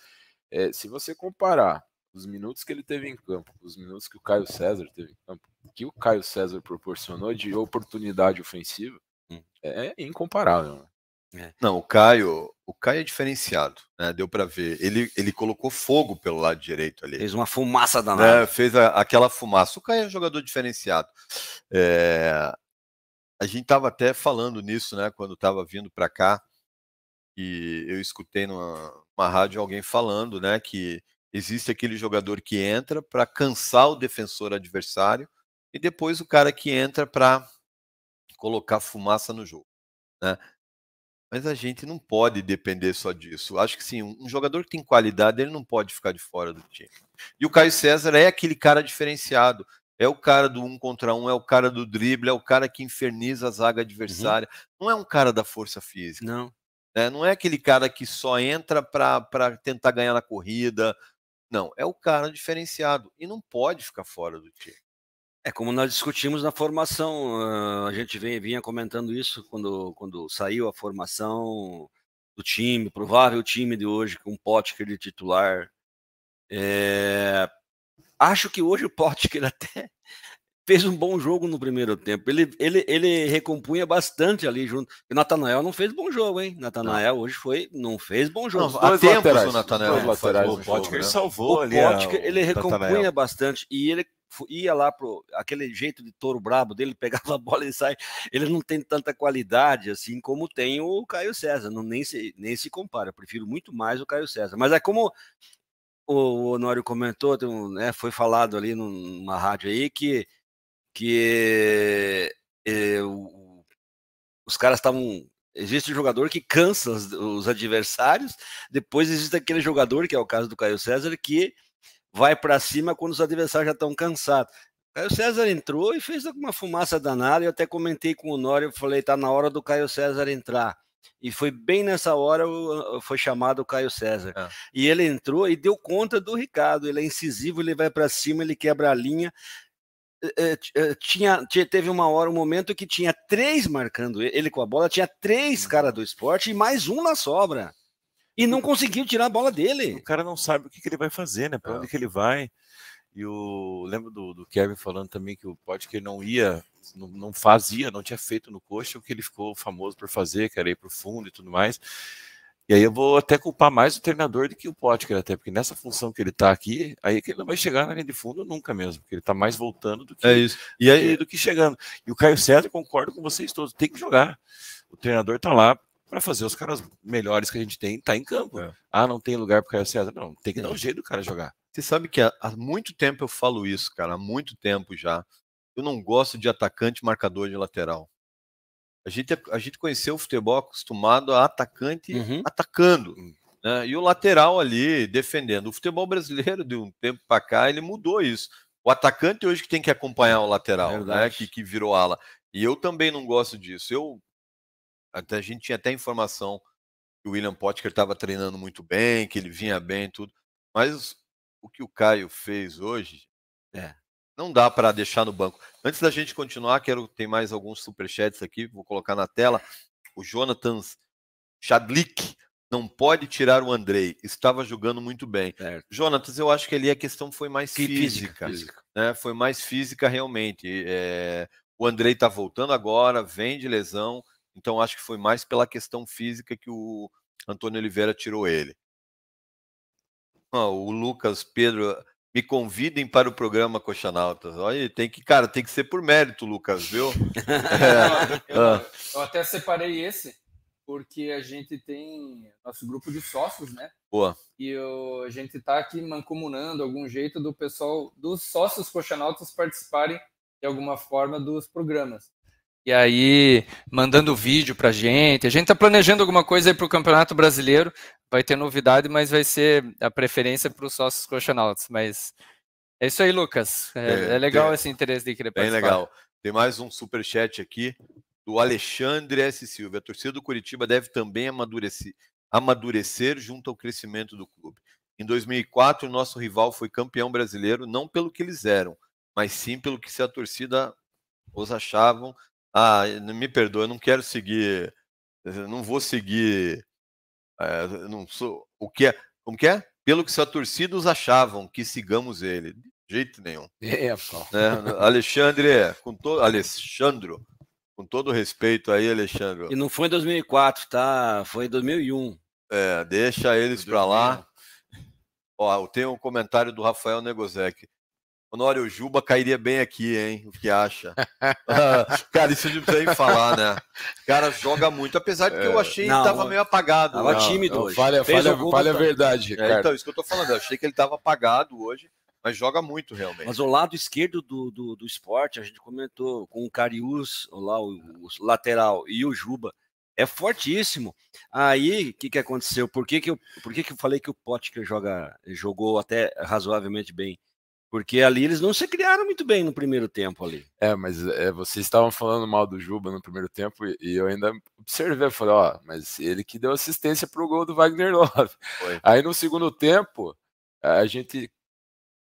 é, se você comparar os minutos que ele teve em campo, os minutos que o Caio César teve em campo, que o Caio César proporcionou de oportunidade ofensiva, hum. é incomparável. Né? É. Não, o Caio, o Caio é diferenciado, né? Deu para ver. Ele, ele colocou fogo pelo lado direito ali. Fez uma fumaça é, danada. fez a, aquela fumaça. O Caio é um jogador diferenciado. É, a gente estava até falando nisso, né? Quando estava vindo para cá e eu escutei numa, numa rádio alguém falando, né? Que existe aquele jogador que entra para cansar o defensor adversário e depois o cara que entra para colocar fumaça no jogo, né? Mas a gente não pode depender só disso. Acho que sim, um jogador que tem qualidade, ele não pode ficar de fora do time. E o Caio César é aquele cara diferenciado. É o cara do um contra um, é o cara do drible, é o cara que inferniza a zaga uhum. adversária. Uhum. Não é um cara da força física. Não. Né? Não é aquele cara que só entra para tentar ganhar na corrida. Não, é o cara diferenciado. E não pode ficar fora do time. É como nós discutimos na formação, a gente vem, vinha comentando isso quando, quando saiu a formação do time, provável time de hoje, com Potker de titular. É... Acho que hoje o Potker até fez um bom jogo no primeiro tempo. Ele, ele, ele recompunha bastante ali junto. E o Natanael não fez bom jogo, hein? Natanael hoje foi, não fez bom jogo. Não, Há tempos laterais, o Natanael. O Potker né? salvou o ali. Potker, a... ele recompunha bastante e ele ia lá pro aquele jeito de touro brabo dele, pegava a bola e sai. Ele não tem tanta qualidade assim como tem o Caio César, não nem se, nem se compara. Eu prefiro muito mais o Caio César, mas é como o Honório comentou, né, foi falado ali numa rádio aí que, que é, o, os caras estavam. Existe um jogador que cansa os adversários, depois existe aquele jogador, que é o caso do Caio César, que vai para cima quando os adversários já estão cansados. Caio César entrou e fez uma fumaça danada. Eu até comentei com o Honório, falei, tá na hora do Caio César entrar. E foi bem nessa hora foi chamado o Caio César. É. E ele entrou e deu conta do Ricardo. Ele é incisivo, ele vai para cima, ele quebra a linha. Eh, eh, eh, tinha, teve uma hora, um momento que tinha três marcando ele, com a bola, tinha três uhum. cara do esporte e mais um na sobra. E não conseguiu tirar a bola dele. O cara não sabe o que, que ele vai fazer, né? Para é. onde que ele vai. E o lembro do, do, Kevin falando também que o Potker não ia, não, não, fazia, não tinha feito no coxa o que ele ficou famoso por fazer, que era ir para o fundo e tudo mais. E aí eu vou até culpar mais o treinador do que o Potker, até porque nessa função que ele está aqui, aí é que ele não vai chegar na linha de fundo nunca mesmo, porque ele está mais voltando do que, é isso. E aí, do que chegando. E o Caio César, concordo com vocês todos, tem que jogar. O treinador está lá para fazer os caras melhores que a gente tem tá em campo. É. Ah, não tem lugar para Caio César. Não, tem que dar um jeito do cara jogar. Você sabe que há, há, muito tempo eu falo isso, cara, há muito tempo já. Eu não gosto de atacante marcador de lateral. A gente, a gente conheceu o futebol acostumado a atacante uhum. atacando. Hum. Né? E o lateral ali defendendo. O futebol brasileiro, de um tempo para cá, ele mudou isso. O atacante hoje que tem que acompanhar o lateral, é né? que, que virou ala. E eu também não gosto disso. Eu até a gente tinha até informação que o William Potker estava treinando muito bem, que ele vinha bem, tudo. Mas o que o Caio fez hoje, é, não dá para deixar no banco. Antes da gente continuar, quero tem mais alguns superchats aqui, vou colocar na tela. O Jonathan Chadlik não pode tirar o Andrei. Estava jogando muito bem. Certo. eu acho que ali a questão foi mais que física. física. Né? Foi mais física realmente. É... O Andrei está voltando agora, vem de lesão. Então acho que foi mais pela questão física que o Antônio Oliveira tirou ele. o Lucas Pedro, me convidem para o programa Coxanautas. Olha, tem que, cara, tem que ser por mérito, Lucas, viu? É, eu, eu, ah. eu, até separei esse, porque a gente tem nosso grupo de sócios, né? Boa. E eu, a gente tá aqui mancomunando algum jeito do pessoal, dos sócios Coxanautas participarem de alguma forma dos programas e aí mandando vídeo para gente. A gente está planejando alguma coisa aí para o Campeonato Brasileiro. Vai ter novidade, mas vai ser a preferência para os sócios coxanautas. Mas é isso aí, Lucas. É, é, é legal é esse interesse de querer participar. Bem legal. Tem mais um super chat aqui do Alexandre S. Silva. A torcida do Curitiba deve também amadurecer, amadurecer junto ao crescimento do clube. Em 2004, nosso rival foi campeão brasileiro, não pelo que eles eram, mas sim pelo que se a torcida os achavam ah, eh, me perdoa, eu não quero seguir, eh, não vou seguir, é, não sou, o que é, como que é? Pelo que sua torcidos achavam, que sigamos ele. De jeito nenhum. É, É, Alexandre, com todo, Alexandre, com todo respeito aí, Alexandre. E não foi em 2004, tá? Foi em 2001. É, deixa eles para lá. Ó, tem um comentário do Rafael Negozek. Honório Juba cairia bem aqui, hein? O que acha? Ah, cara, isso não precisa nem falar, né? cara joga muito, apesar de que eu é, achei não, que tava meio apagado. Tava tímido hoje. Falha, falha, um falha a verdade, Ricardo. É, então, isso que eu tô falando. Eu achei que ele tava apagado hoje, mas joga muito realmente. Mas o lado esquerdo do, do, do esporte, a gente comentou com o Carius, lá, o, o lateral, e o Juba, é fortíssimo. Aí, o que, que aconteceu? Por que que, eu, por que que eu falei que o Potker joga, jogou até razoavelmente bem? Porque ali eles não se criaram muito bem no primeiro tempo ali. É, mas é, vocês estavam falando mal do Juba no primeiro tempo e, e eu ainda observei, falei, ó, mas ele que deu assistência pro gol do Wagner Love. Aí no segundo tempo, a gente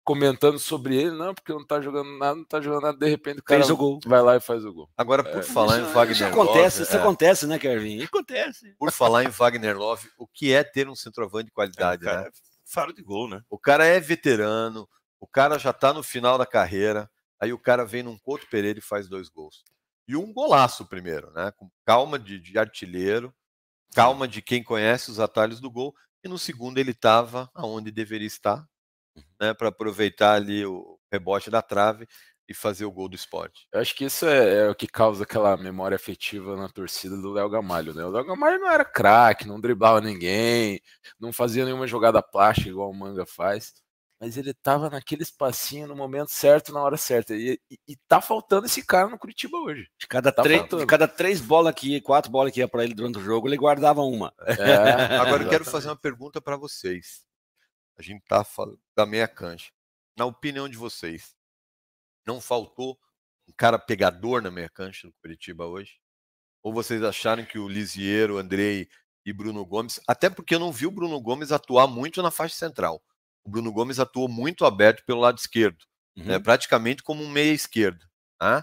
comentando sobre ele, não, porque não tá jogando nada, não tá jogando nada, de repente o cara vai lá e faz o gol. Agora, por é, falar isso, em Wagner isso acontece, Love... Isso é. acontece, né, Kevin? Acontece. Por falar em Wagner Love, o que é ter um centroavante de qualidade, é, cara, né? É faro de gol, né? O cara é veterano, o cara já está no final da carreira, aí o cara vem num Couto Pereira e faz dois gols. E um golaço primeiro, né? Com calma de, de artilheiro, calma de quem conhece os atalhos do gol. E no segundo ele estava aonde deveria estar, uhum. né? Para aproveitar ali o rebote da trave e fazer o gol do esporte. Eu acho que isso é, é, o que causa aquela memória afetiva na torcida do Léo Gamalho, né? O Léo Gamalho não era craque, não driblava ninguém, não fazia nenhuma jogada plástica igual o Manga faz mas ele estava naquele espacinho no momento certo, na hora certa. E, e, e tá faltando esse cara no Curitiba hoje. De cada, tá três, de cada três bolas que quatro bolas que ia para ele durante o jogo, ele guardava uma. É, agora eu quero fazer uma pergunta para vocês. A gente tá falando da meia cancha. Na opinião de vocês, não faltou um cara pegador na meia cancha do Curitiba hoje? Ou vocês acharam que o o Andrei e Bruno Gomes, até porque eu não vi o Bruno Gomes atuar muito na faixa central o Bruno Gomes atuou muito aberto pelo lado esquerdo, né, uhum. né, praticamente como um meia esquerdo. Né?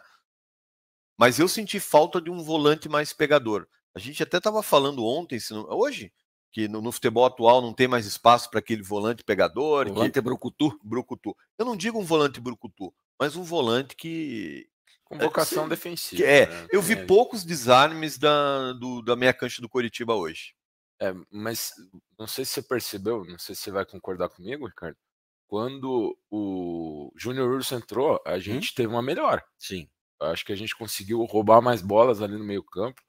Mas eu senti falta de um volante mais pegador. A gente até estava falando ontem, não, hoje, que no, no, futebol atual não tem mais espaço para aquele volante pegador. Volante que... é brucutu. Brucutu. Eu não digo um volante brucutu, mas um volante que... Com é, vocação é, defensiva. Que, é, né? eu vi é. poucos desarmes da, do, da meia cancha do Coritiba hoje. É, mas não sei se você percebeu, não sei se você vai concordar comigo, Ricardo. Quando o Júnior Urso entrou, a uhum. gente hum? teve uma melhor. Sim. Acho que a gente conseguiu roubar mais bolas ali no meio-campo.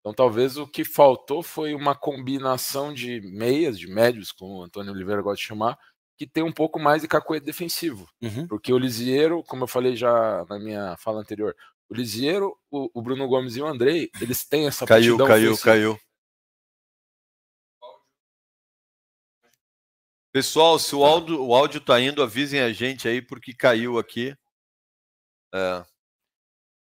Então talvez o que faltou foi uma combinação de meias, de médios, como o Antônio Oliveira gosta de chamar, que tem um pouco mais de cacoete defensivo. Uhum. Porque o Lisieiro, como eu falei já na minha fala anterior, o Lisieiro, o, o Bruno Gomes e o Andrei, eles têm essa Caiu, caiu, ofensiva. caiu. Pessoal, se o áudio, o áudio tá indo, avisem a gente aí, porque caiu aqui. É.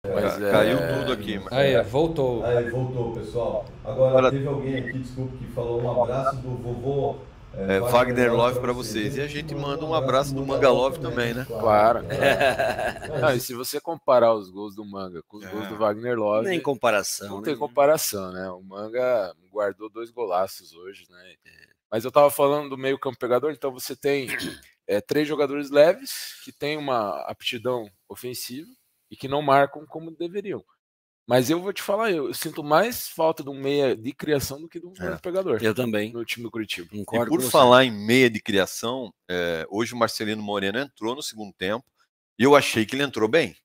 É, caiu tudo aqui. Mas... Aí, voltou. Aí, voltou, pessoal. Agora, Agora, teve alguém aqui, desculpa, que falou um abraço do vovô é, é Wagner Love para vocês. E a gente manda um abraço do Manga Love também, né? Claro. claro. É. Não, e se você comparar os gols do Manga com os é. gols do Wagner Love. Nem comparação. Não tem comparação, né? O Manga guardou dois golaços hoje, né? Mas eu estava falando do meio campo pegador, então você tem é, três jogadores leves que têm uma aptidão ofensiva e que não marcam como deveriam. Mas eu vou te falar, eu, eu sinto mais falta de um meia de criação do que de um é, pegador. Eu também. No time do Curitiba. Concordo e por falar em meia de criação, é, hoje o Marcelino Moreno entrou no segundo tempo e eu achei que ele entrou bem.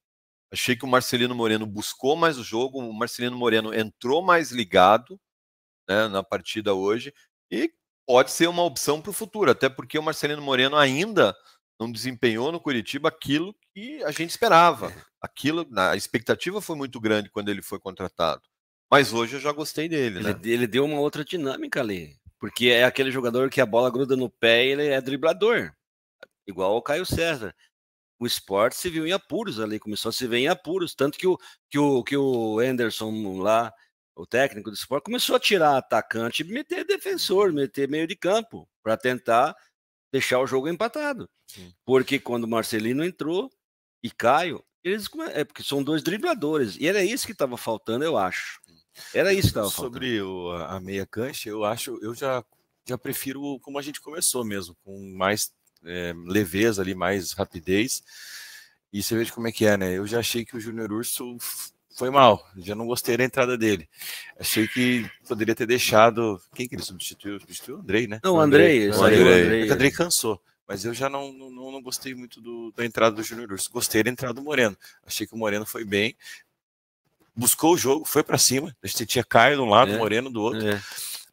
Achei que o Marcelino Moreno buscou mais o jogo, o Marcelino Moreno entrou mais ligado né, na partida hoje e pode ser uma opção para o futuro, até porque o Marcelino Moreno ainda não desempenhou no Curitiba aquilo que a gente esperava. Aquilo, a expectativa foi muito grande quando ele foi contratado. Mas hoje eu já gostei dele. Ele, né? ele deu uma outra dinâmica ali, porque é aquele jogador que a bola gruda no pé e ele é driblador, igual o Caio César. O esporte se viu em apuros ali, começou a se ver em apuros. Tanto que o, que o, que o Anderson lá o técnico do esporte, começou a tirar atacante, meter defensor, uhum. meter meio de campo, para tentar deixar o jogo empatado. Sim. Porque quando Marcelino entrou e Caio, eles é porque são dois dribladores, e era isso que estava faltando, eu acho. Uhum. Era isso que estava faltando. Sobre o, a meia cancha, eu acho, eu já já prefiro como a gente começou mesmo, com mais é, leveza ali, mais rapidez. E você vê como é que é, né? Eu já achei que o Júnior Urso foi mal, já não gostei da entrada dele. Achei que poderia ter deixado. Quem que ele substituiu? Substituiu o Andrei, né? Não, o Andrei. Andrei. O Andrei. Andrei. É o Andrei cansou. Mas eu já não, não, não gostei muito do, da entrada do Júnior Urso. Gostei da entrada do Moreno. Achei que o Moreno foi bem. Buscou o jogo, foi para cima. A gente tinha Caio de um lado, é. Moreno do outro. É.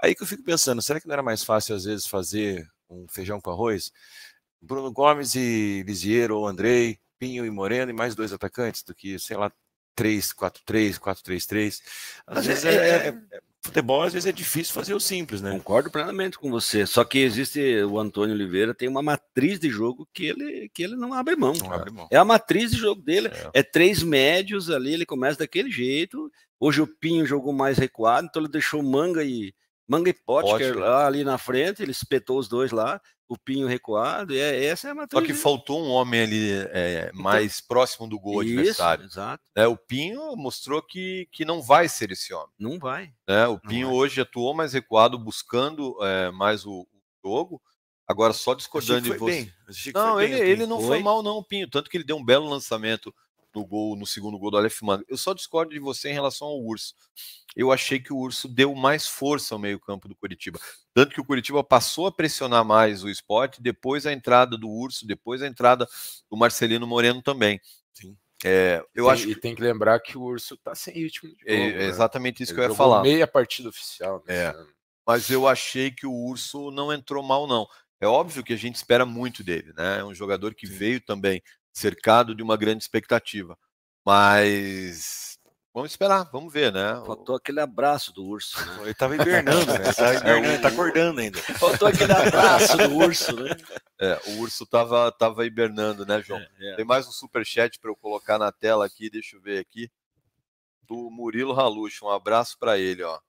Aí que eu fico pensando, será que não era mais fácil às vezes fazer um feijão com arroz? Bruno Gomes e Lisieiro ou Andrei, Pinho e Moreno e mais dois atacantes do que, sei lá, 3-4-3, 4-3-3. Às vezes é é, é, é, futebol, às vezes é difícil fazer o simples, né? Concordo plenamente com você. Só que existe o Antônio Oliveira tem uma matriz de jogo que ele, que ele não abre mão. Não abre mão. É a matriz de jogo dele. É. é três médios ali, ele começa daquele jeito. Hoje o Pinho jogou mais recuado, então ele deixou manga e manga e Potker lá ali na frente, ele espetou os dois lá o Pinho recuado. E é, essa é a matriz. Só que faltou um homem ali é, então mais então, próximo do gol isso, adversário. Exato. É, o Pinho mostrou que, que não vai ser esse homem. Não vai. É, o Pinho vai. hoje atuou mais recuado, buscando é, mais o, o, jogo. Agora, só discordando de você. Bem. Não, ele, bem, ele não foi mal, não, o Pinho. Tanto que ele deu um belo lançamento no gol, no segundo gol do Aleph Manga. Eu só discordo de você em relação ao Urso. Eu achei que o Urso deu mais força ao meio-campo do Curitiba. Tanto que o Curitiba passou a pressionar mais o esporte depois a entrada do Urso, depois a entrada do Marcelino Moreno também. Sim. É, eu tem, acho que... E tem que lembrar que o Urso está sem ritmo de É, né? Exatamente isso Ele que eu ia falar. meia partida oficial. Né? É. Mas eu achei que o Urso não entrou mal, não. É óbvio que a gente espera muito dele, né? É um jogador que Sim. veio também cercado de uma grande expectativa. Mas vamos esperar, vamos ver, né? Faltou o... aquele abraço do urso. Né? Ele estava hibernando, né? Tá, é hibernando, tá acordando ainda. Faltou aquele abraço do urso, né? É, o urso tava, tava hibernando, né, João? É, é. Tem mais um super chat para eu colocar na tela aqui, deixa eu ver aqui. Do Murilo Raluxo, um abraço para ele, ó.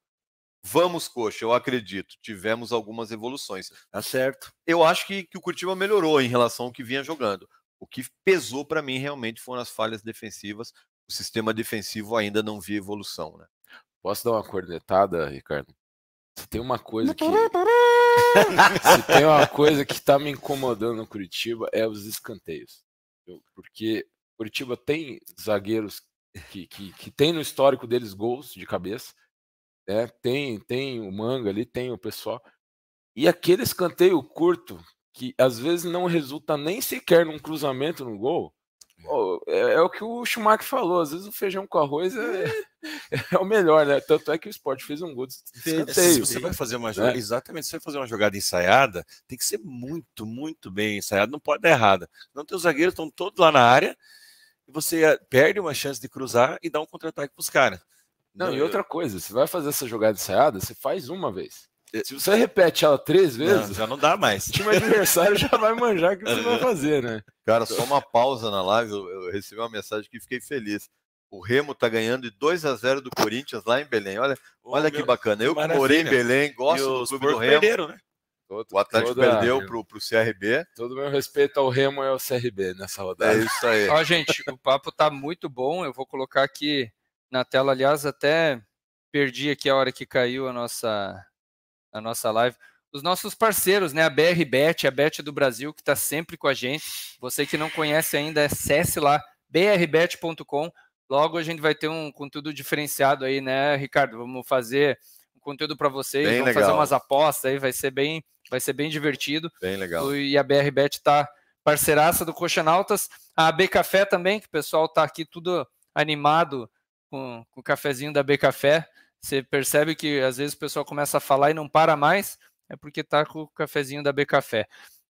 Vamos, coxa, eu acredito. Tivemos algumas evoluções. Tá certo. Eu acho que, que o Curitiba melhorou em relação ao que vinha jogando. O que pesou para mim realmente foram as falhas defensivas. O sistema defensivo ainda não via evolução, né? Posso dar uma cornetada, Ricardo? Se tem uma coisa que. Se tem uma coisa que tá me incomodando no Curitiba é os escanteios. porque Curitiba tem zagueiros que, que, que tem no histórico deles gols de cabeça. Né? Tem, tem o Manga ali, tem o pessoal. E aquele escanteio curto que às vezes não resulta nem sequer num cruzamento no gol. É. é, é, o que o Schumacher falou, às vezes o feijão com arroz é, é, é o melhor, né? Tanto é que o esporte fez um gol de escanteio. Se você vai fazer uma jogada, né? exatamente, se você vai fazer uma jogada ensaiada, tem que ser muito, muito bem ensaiada, não pode dar errada. Não tem os zagueiros estão todos lá na área e você eh, perde uma chance de cruzar e dá um contra-ataque para os caras. Não, não, né? e outra coisa, você vai fazer essa jogada ensaiada, você faz uma vez. É, se você repete ela três vezes. Não, já não dá mais. O time adversário já vai manjar o que você vai fazer, né? Cara, só uma pausa na live. Eu, eu recebi uma mensagem que fiquei feliz. O Remo tá ganhando de 2 a 0 do Corinthians lá em Belém. Olha, olha que bacana. Eu que morei em Belém, gosto do clube do Remo. Perderam, né? Todo, o Atlético toda, perdeu pro, pro CRB. Todo meu respeito ao Remo e ao CRB nessa rodada. É isso aí. Ó, gente, o papo tá muito bom. Eu vou colocar aqui na tela, aliás, até perdi aqui a hora que caiu a nossa na nossa live. Os nossos parceiros, né? A BrBet a Bet do Brasil, que está sempre com a gente. Você que não conhece ainda, acesse lá brbet.com. Logo a gente vai ter um conteúdo diferenciado aí, né, Ricardo? Vamos fazer um conteúdo para vocês, bem vamos legal. fazer umas apostas aí, vai ser bem, vai ser bem divertido. Bem legal. E a BRBet está parceiraça do Coxanautas, a B Café também, que o pessoal está aqui tudo animado com, com o cafezinho da B Café. Você percebe que às vezes o pessoal começa a falar e não para mais, é porque está com o cafezinho da B Café.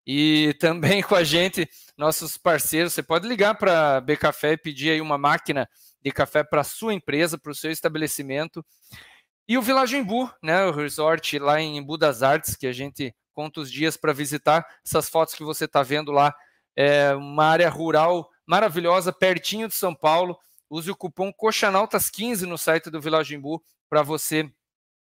E também com a gente, nossos parceiros, você pode ligar para a B Café e pedir aí uma máquina de café para sua empresa, para o seu estabelecimento. E o Village Embu, né, o resort lá em Embu das Artes, que a gente conta os dias para visitar. Essas fotos que você está vendo lá, é uma área rural maravilhosa, pertinho de São Paulo. Use o cupom COXANAUTAS15 no site do Village Embu para você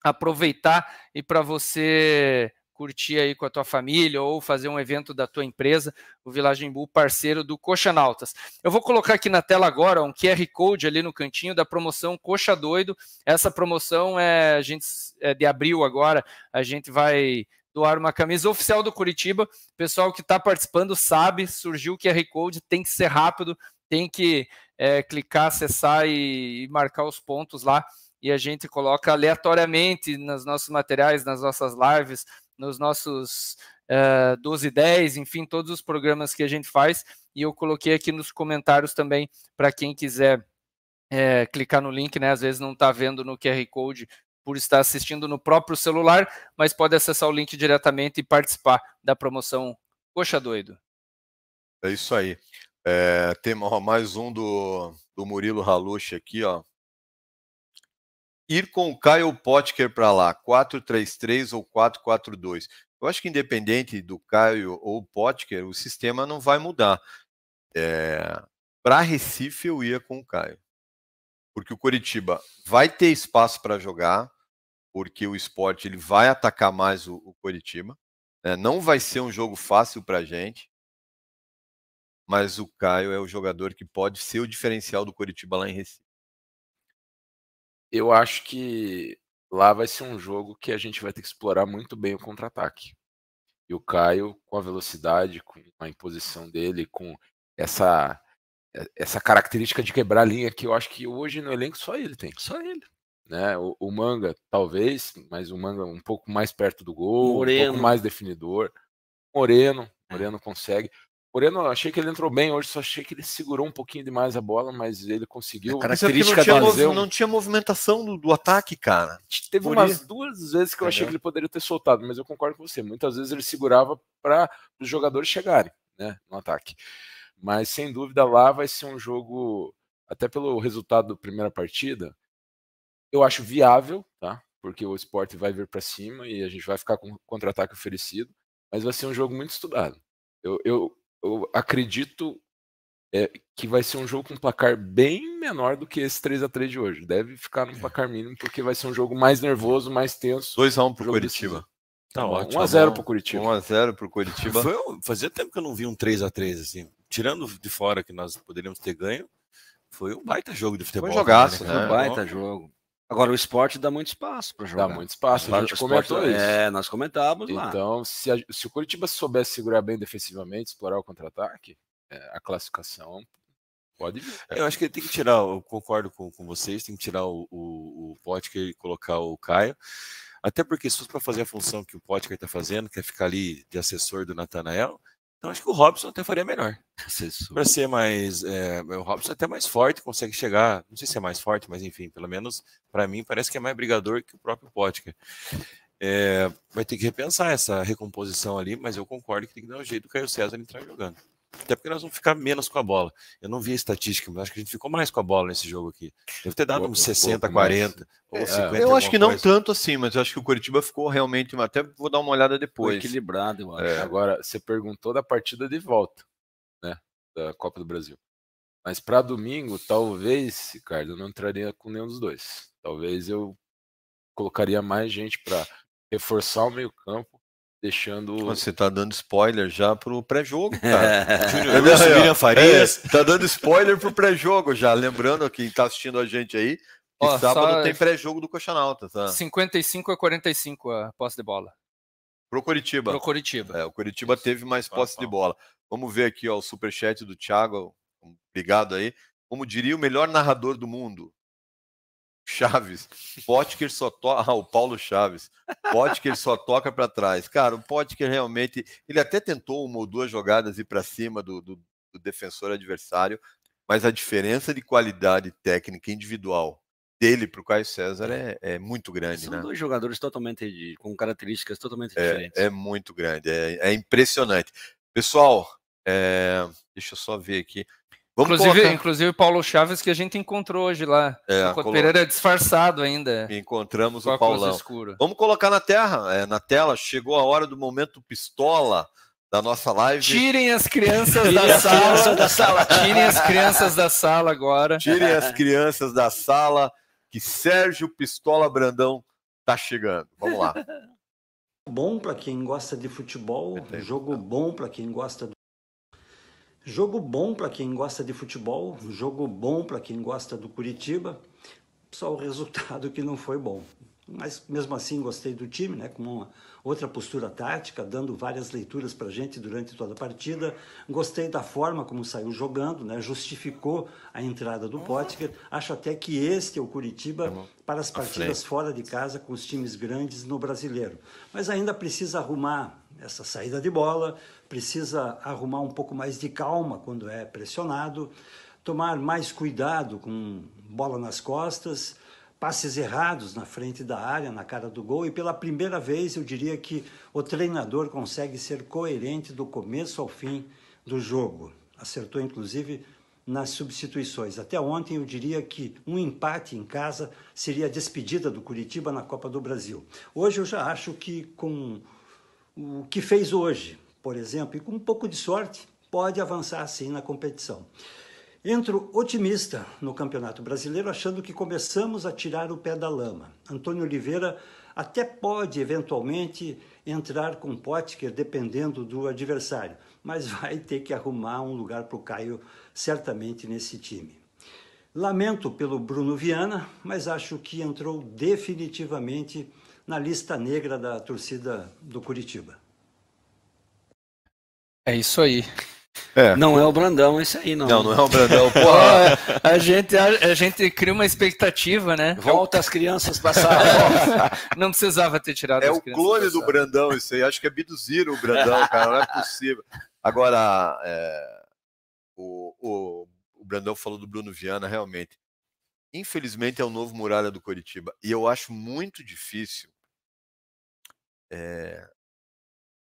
aproveitar e para você curtir aí com a tua família ou fazer um evento da tua empresa, o Village Bull, parceiro do Coxa Nautas. Eu vou colocar aqui na tela agora um QR Code ali no cantinho da promoção Coxa Doido. Essa promoção é, a gente, é de abril agora, a gente vai doar uma camisa oficial do Curitiba. Pessoal que está participando sabe, surgiu o QR Code, tem que ser rápido, tem que é, clicar, acessar e, e marcar os pontos lá e a gente coloca aleatoriamente nos nossos materiais, nas nossas lives, nos nossos uh, 12 e 10, enfim, todos os programas que a gente faz. E eu coloquei aqui nos comentários também para quem quiser é, clicar no link, né? Às vezes não está vendo no QR Code por estar assistindo no próprio celular, mas pode acessar o link diretamente e participar da promoção Poxa, Doido. É isso aí. É, tem mais um do, do Murilo Haluche aqui, ó ir com o Kyle Potker para lá, 4-3-3 ou 4-4-2. Eu acho que independente do Caio ou Potker, o sistema não vai mudar. É... Para Recife, eu ia com o Caio. Porque o Coritiba vai ter espaço para jogar, porque o esporte ele vai atacar mais o, o Coritiba. Né? não vai ser um jogo fácil para a gente, mas o Caio é o jogador que pode ser o diferencial do Coritiba lá em Recife eu acho que lá vai ser um jogo que a gente vai ter que explorar muito bem o contra-ataque. E o Caio, com a velocidade, com a imposição dele, com essa eh, essa característica de quebrar linha que eu acho que hoje no elenco só ele tem. Só ele. Né? O, o Manga, talvez, mas o Manga um pouco mais perto do gol, Moreno. um pouco mais definidor. Moreno, é. Moreno consegue. Moreno, achei que ele entrou bem hoje, só achei que ele segurou um pouquinho demais a bola, mas ele conseguiu. A característica é não tinha, mov... não tinha movimentação do, do ataque, cara. Teve Por umas isso. duas vezes que eu achei que ele poderia ter soltado, mas eu concordo com você. Muitas vezes ele segurava para os jogadores chegarem né, no ataque. Mas sem dúvida lá vai ser um jogo, até pelo resultado da primeira partida, eu acho viável, tá? Porque o esporte vai vir para cima e a gente vai ficar com o contra-ataque oferecido, mas vai ser um jogo muito estudado. Eu, eu eu acredito é, que vai ser um jogo com um placar bem menor do que esse 3 a 3 de hoje. Deve ficar no é. placar mínimo, porque vai ser um jogo mais nervoso, mais tenso. 2x1 um pro Curitiba. Desse... Tá, tá ótimo. 1x0 tá pro Curitiba. 1x0 pro Curitiba. Foi, fazia tempo que eu não vi um 3 a 3 assim. Tirando de fora que nós poderíamos ter ganho, foi um baita jogo de futebol. Foi um né, jogaço, né? Foi um é, baita jogo. Agora, o esporte dá muito espaço para jogar. Dá muito espaço, a gente comentou é isso. É, nós comentávamos então, lá. Então, se, a, se o Curitiba souber segurar bem defensivamente, explorar o contra-ataque, é, a classificação pode vir. É, eu acho que ele tem que tirar, eu concordo com, com vocês, tem que tirar o, o, o Potker e colocar o Caio. Até porque se fosse para fazer a função que o Potker está fazendo, que é ficar ali de assessor do Natanael, então acho que o Robson até faria melhor. Para ser mais. É, o Robson é até mais forte, consegue chegar. Não sei se é mais forte, mas enfim, pelo menos para mim parece que é mais brigador que o próprio Potker. É, vai ter que repensar essa recomposição ali, mas eu concordo que tem que dar um jeito do Caio César entrar jogando. Até porque nós vamos ficar menos com a bola. Eu não vi a estatística, mas acho que a gente ficou mais com a bola nesse jogo aqui. Deve ter dado uns 60, 40 ou é, 50. Eu acho que não tanto assim, mas eu acho que o Curitiba ficou realmente. Até vou dar uma olhada depois. Foi equilibrado, eu acho. É. Agora, você perguntou da partida de volta, né? Da Copa do Brasil. Mas para domingo, talvez, Ricardo, eu não entraria com nenhum dos dois. Talvez eu colocaria mais gente para reforçar o meio-campo deixando. Você tá dando spoiler já pro pré-jogo, cara. Júnior é, Farias. É, tá dando spoiler pro pré-jogo já. Lembrando quem tá assistindo a gente aí, que Ó, sábado só... tem pré-jogo do Nauta, tá? 55 a 45 a posse de bola. Pro Curitiba. Pro Curitiba. É, o Curitiba Isso. teve mais posse de bola. Vamos ver aqui ó, o superchat do Thiago. Obrigado aí. Como diria o melhor narrador do mundo, Chaves, Potker só toca. Ah, o Paulo Chaves. Potker só toca para trás. Cara, o Potker realmente. Ele até tentou uma ou duas jogadas ir para cima do, do, do, defensor adversário, mas a diferença de qualidade técnica individual dele para o Caio César é, é, é muito grande. São né? dois jogadores totalmente. com características totalmente é, diferentes. É muito grande, é, é impressionante. Pessoal, é, deixa eu só ver aqui. Vamos inclusive, colocar... inclusive o Paulo Chaves que a gente encontrou hoje lá. É, o colo... Pereira é disfarçado ainda. Encontramos o Paulão. Escuro. Vamos colocar na terra, é, na tela. Chegou a hora do momento pistola da nossa live. Tirem as crianças da, sala. da sala. Tirem as crianças da sala agora. Tirem as crianças da sala que Sérgio Pistola Brandão tá chegando. Vamos lá. Bom para quem gosta de futebol, jogo bom para quem gosta de... Jogo bom para quem gosta de futebol, jogo bom para quem gosta do Curitiba, só o resultado que não foi bom. Mas mesmo assim gostei do time, né? com uma outra postura tática, dando várias leituras para a gente durante toda a partida. Gostei da forma como saiu jogando, né? justificou a entrada do Potker. Acho até que este é o Curitiba para as partidas fora de casa com os times grandes no brasileiro. Mas ainda precisa arrumar essa saída de bola, precisa arrumar um pouco mais de calma quando é pressionado, tomar mais cuidado com bola nas costas, passes errados na frente da área, na cara do gol, e pela primeira vez eu diria que o treinador consegue ser coerente do começo ao fim do jogo. Acertou inclusive nas substituições. Até ontem eu diria que um empate em casa seria a despedida do Curitiba na Copa do Brasil. Hoje eu já acho que com o que fez hoje, por exemplo, e com um pouco de sorte, pode avançar sim na competição. Entro otimista no Campeonato Brasileiro, achando que começamos a tirar o pé da lama. Antônio Oliveira até pode eventualmente entrar com Potker, dependendo do adversário, mas vai ter que arrumar um lugar para o Caio, certamente, nesse time. Lamento pelo Bruno Viana, mas acho que entrou definitivamente na lista negra da torcida do Curitiba. É isso aí. É. Não é o Brandão isso aí, não. Não, não é o Brandão. Porra, é, a, gente, a, a, gente cria uma expectativa, né? Volta as crianças passar. não precisava ter tirado É o clone do Brandão isso aí. Acho que é abduziram o Brandão, cara. Não é possível. Agora, é, o, o, o Brandão falou do Bruno Viana, realmente. Infelizmente é o novo Muralha do Coritiba. E eu acho muito difícil é,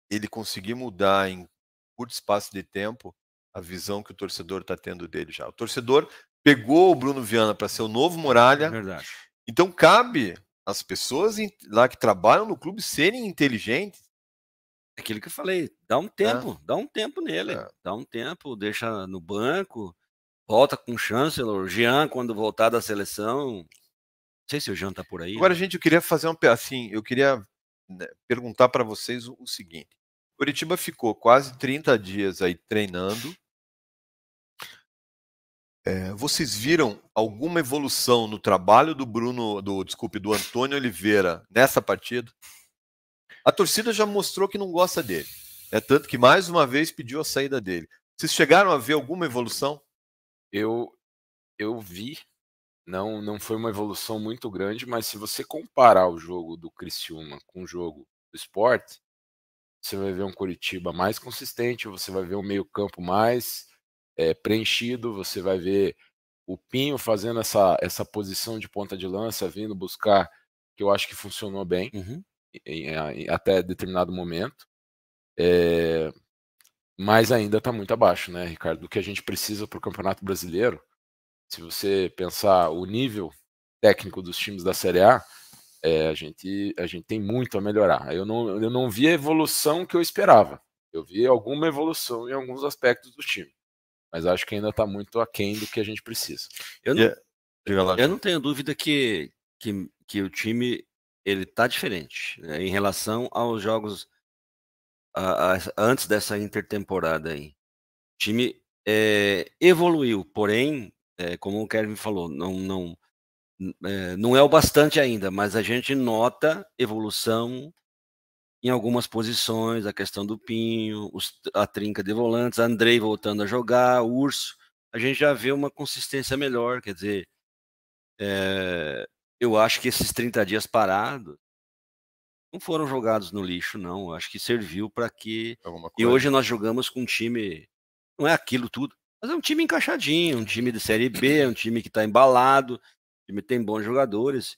ele conseguir mudar em curto espaço de tempo, a visão que o torcedor está tendo dele já. O torcedor pegou o Bruno Viana para ser o novo é Muralha. É verdade. Então cabe às pessoas lá que trabalham no clube serem inteligentes. É aquilo que eu falei, dá um é. tempo, é. dá um tempo nele, é. dá um tempo, deixa no banco, volta com o Chancellor, Jean quando voltar da seleção. Não sei se o Jean tá por aí. Agora, né? gente, eu queria fazer um assim, eu queria né, perguntar para vocês o seguinte: Curitiba ficou quase 30 dias aí treinando. É, vocês viram alguma evolução no trabalho do Bruno, do desculpe, do Antônio Oliveira nessa partida? A torcida já mostrou que não gosta dele. É tanto que mais uma vez pediu a saída dele. Vocês chegaram a ver alguma evolução? Eu eu vi. Não, não foi uma evolução muito grande, mas se você comparar o jogo do Criciúma com o jogo do Sport, você vai ver um Curitiba mais consistente, você vai ver um meio-campo mais é, preenchido, você vai ver o Pinho fazendo essa, essa posição de ponta de lança, vindo buscar, que eu acho que funcionou bem, uhum. em, em, até determinado momento. É, mas ainda está muito abaixo, né, Ricardo? Do que a gente precisa para o Campeonato Brasileiro, se você pensar o nível técnico dos times da Série A, é, a, gente, a gente tem muito a melhorar. Eu não, eu não vi a evolução que eu esperava. Eu vi alguma evolução em alguns aspectos do time. Mas acho que ainda está muito aquém do que a gente precisa. Eu não, yeah. É, eu não tenho dúvida que, que, que o time ele está diferente né, em relação aos jogos a, a, antes dessa intertemporada aí. O time é, evoluiu, porém, é, como o Kevin falou, não, não, é, não é o bastante ainda, mas a gente nota evolução em algumas posições, a questão do Pinho, os, a trinca de volantes, Andrei voltando a jogar, o Urso, a gente já vê uma consistência melhor, quer dizer, é, eu acho que esses 30 dias parados não foram jogados no lixo, não, eu acho que serviu para que, e hoje nós jogamos com um time, não é aquilo tudo, mas é um time encaixadinho, um time de Série B, um time que está embalado, time tem bons jogadores.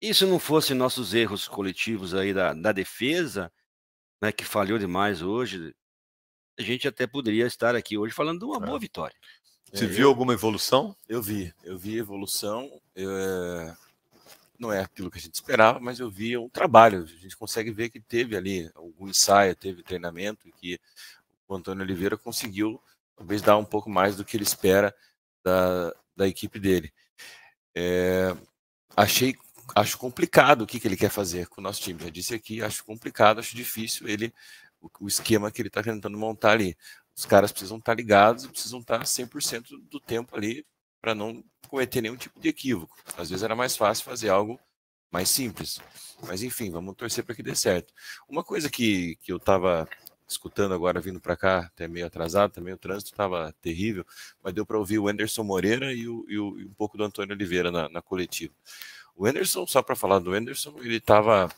E se não fossem nossos erros coletivos aí da, da defesa, né, que falhou demais hoje, a gente até poderia estar aqui hoje falando de uma é. boa vitória. Você é, viu alguma evolução? Eu vi, eu vi evolução. Eu, é... Não é aquilo que a gente esperava, mas eu vi um trabalho. A gente consegue ver que teve ali algum ensaio, teve treinamento, que o Antônio Oliveira conseguiu talvez dar um pouco mais do que ele espera da, da equipe dele. É, achei, acho complicado o que, que ele quer fazer com o nosso time. Já disse aqui, acho complicado, acho difícil ele o, o esquema que ele está tentando montar ali. Os caras precisam estar tá ligados ligados, precisam tá estar 100% do tempo ali para não cometer nenhum tipo de equívoco. Às vezes era mais fácil fazer algo mais simples. Mas enfim, vamos torcer para que dê certo. Uma coisa que, que eu estava escutando agora, vindo para cá, até meio atrasado também, o trânsito estava terrível, mas deu para ouvir o Anderson Moreira e, o, e, o, e, um pouco do Antônio Oliveira na, na coletiva. O Anderson, só para falar do Anderson, ele estava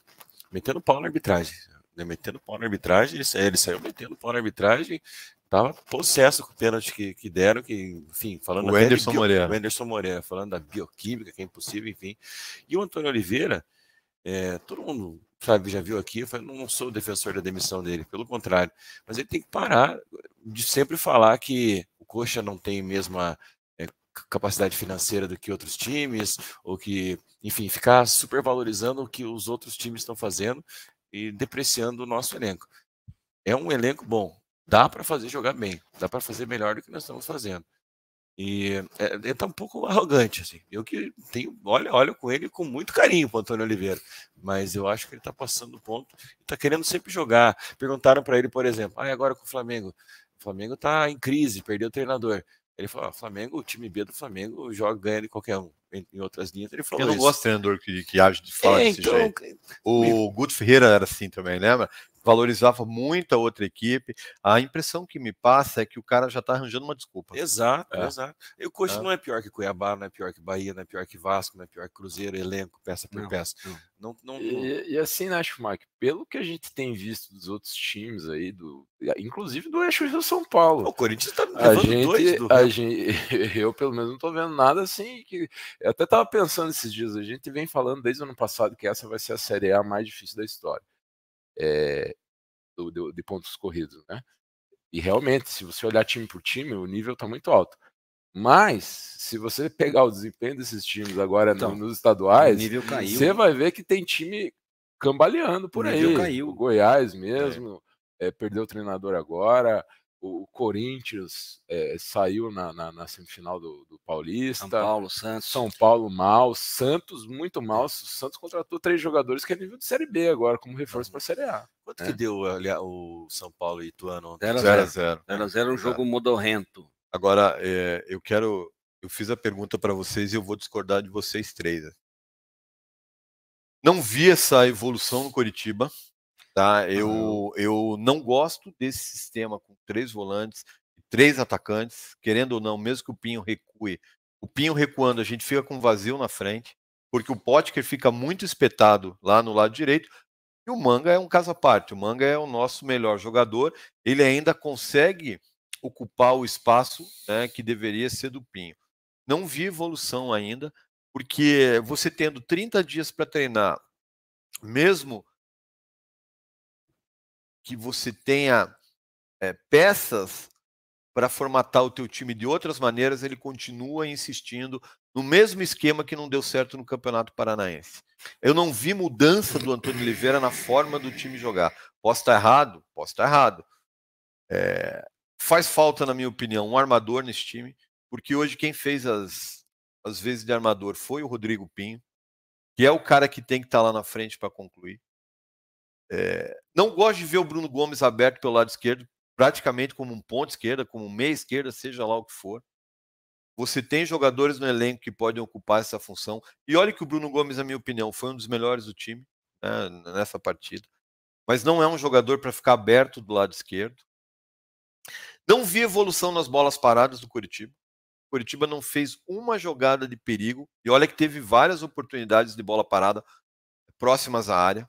metendo pau na arbitragem, né? metendo pau na arbitragem, ele, saiu, ele saiu metendo pau na arbitragem, estava possesso com o pênalti que, que deram, que, enfim, falando... O Anderson Moreira. O Anderson Moreira, falando da bioquímica, que é impossível, enfim. E o Antônio Oliveira, é, todo mundo Flávio já viu aqui, eu falei, não sou defensor da demissão dele, pelo contrário. Mas ele tem que parar de sempre falar que o Coxa não tem mesma é, capacidade financeira do que outros times, ou que, enfim, ficar supervalorizando o que os outros times estão fazendo e depreciando o nosso elenco. É um elenco bom, dá para fazer jogar bem, dá para fazer melhor do que nós estamos fazendo. E é, é tá um pouco arrogante, assim. Eu que tenho, olha, olho com ele com muito carinho o Antônio Oliveira, mas eu acho que ele está passando ponto e tá querendo sempre jogar. Perguntaram para ele, por exemplo, ah, agora com o Flamengo. O Flamengo está em crise, perdeu o treinador. Ele falou: ah, Flamengo, o time B do Flamengo joga, ganha de qualquer um. Em, outras linhas, ele falou. Eu não isso. gosto de treinador que, que age de falar é, desse então... jeito. O Guto Ferreira era assim também, lembra? valorizava muito a outra equipe. A impressão que me passa é que o cara já está arranjando uma desculpa. Exato, é. exato. o Coxa é. não é pior que Cuiabá, não é pior que Bahia, não é pior que Vasco, não é pior que Cruzeiro, elenco, peça por não, peça. Não. Não, não, e, e, assim, né, Schumacher, pelo que a gente tem visto dos outros times aí, do, inclusive do eixo do São Paulo. O Corinthians está a gente, dois do... a gente, Eu, pelo menos, não estou vendo nada assim. Que, eu até estava pensando esses dias, a gente vem falando desde o ano passado que essa vai ser a Série A mais difícil da história é, do, do, de pontos corridos, né? E realmente, se você olhar time por time, o nível está muito alto. Mas, se você pegar o desempenho desses times agora então, nos estaduais, caiu, você vai ver que tem time cambaleando por o aí. Caiu. O Goiás é. mesmo, é. É, perdeu o treinador agora o Corinthians é, saiu na, na, na semifinal do, do, Paulista. São Paulo, Santos. São Paulo mal, Santos muito mal. O Santos contratou três jogadores que é nível de Série B agora, como reforço para a Série A. Quanto é. que deu ali o São Paulo e Ituano? 0x0. 0x0 um jogo modorrento. Agora, é, eu quero... Eu fiz a pergunta para vocês e eu vou discordar de vocês três. Não vi essa evolução no Coritiba. Tá? Eu, uhum. eu não gosto desse sistema com três volantes, três atacantes, querendo ou não, mesmo que o Pinho recue. O Pinho recuando, a gente fica com vazio na frente, porque o Potker fica muito espetado lá no lado direito. E o Manga é um caso à parte. O Manga é o nosso melhor jogador. Ele ainda consegue ocupar o espaço né, que deveria ser do Pinho. Não vi evolução ainda, porque você tendo 30 dias para treinar, mesmo que você tenha é, peças para formatar o teu time de outras maneiras, ele continua insistindo no mesmo esquema que não deu certo no Campeonato Paranaense. Eu não vi mudança do Antônio Oliveira na forma do time jogar. Posso estar errado? Posso estar errado. É, faz falta, na minha opinião, um armador nesse time, porque hoje quem fez as, as vezes de armador foi o Rodrigo Pinho, que é o cara que tem que estar tá lá na frente para concluir. É, não gosto de ver o Bruno Gomes aberto pelo lado esquerdo, praticamente como um ponto esquerda, como um meia esquerda, seja lá o que for. Você tem jogadores no elenco que podem ocupar essa função. E olha que o Bruno Gomes, na minha opinião, foi um dos melhores do time né, nessa partida. Mas não é um jogador para ficar aberto do lado esquerdo. Não vi evolução nas bolas paradas do Curitiba. O Curitiba não fez uma jogada de perigo. E olha que teve várias oportunidades de bola parada próximas à área.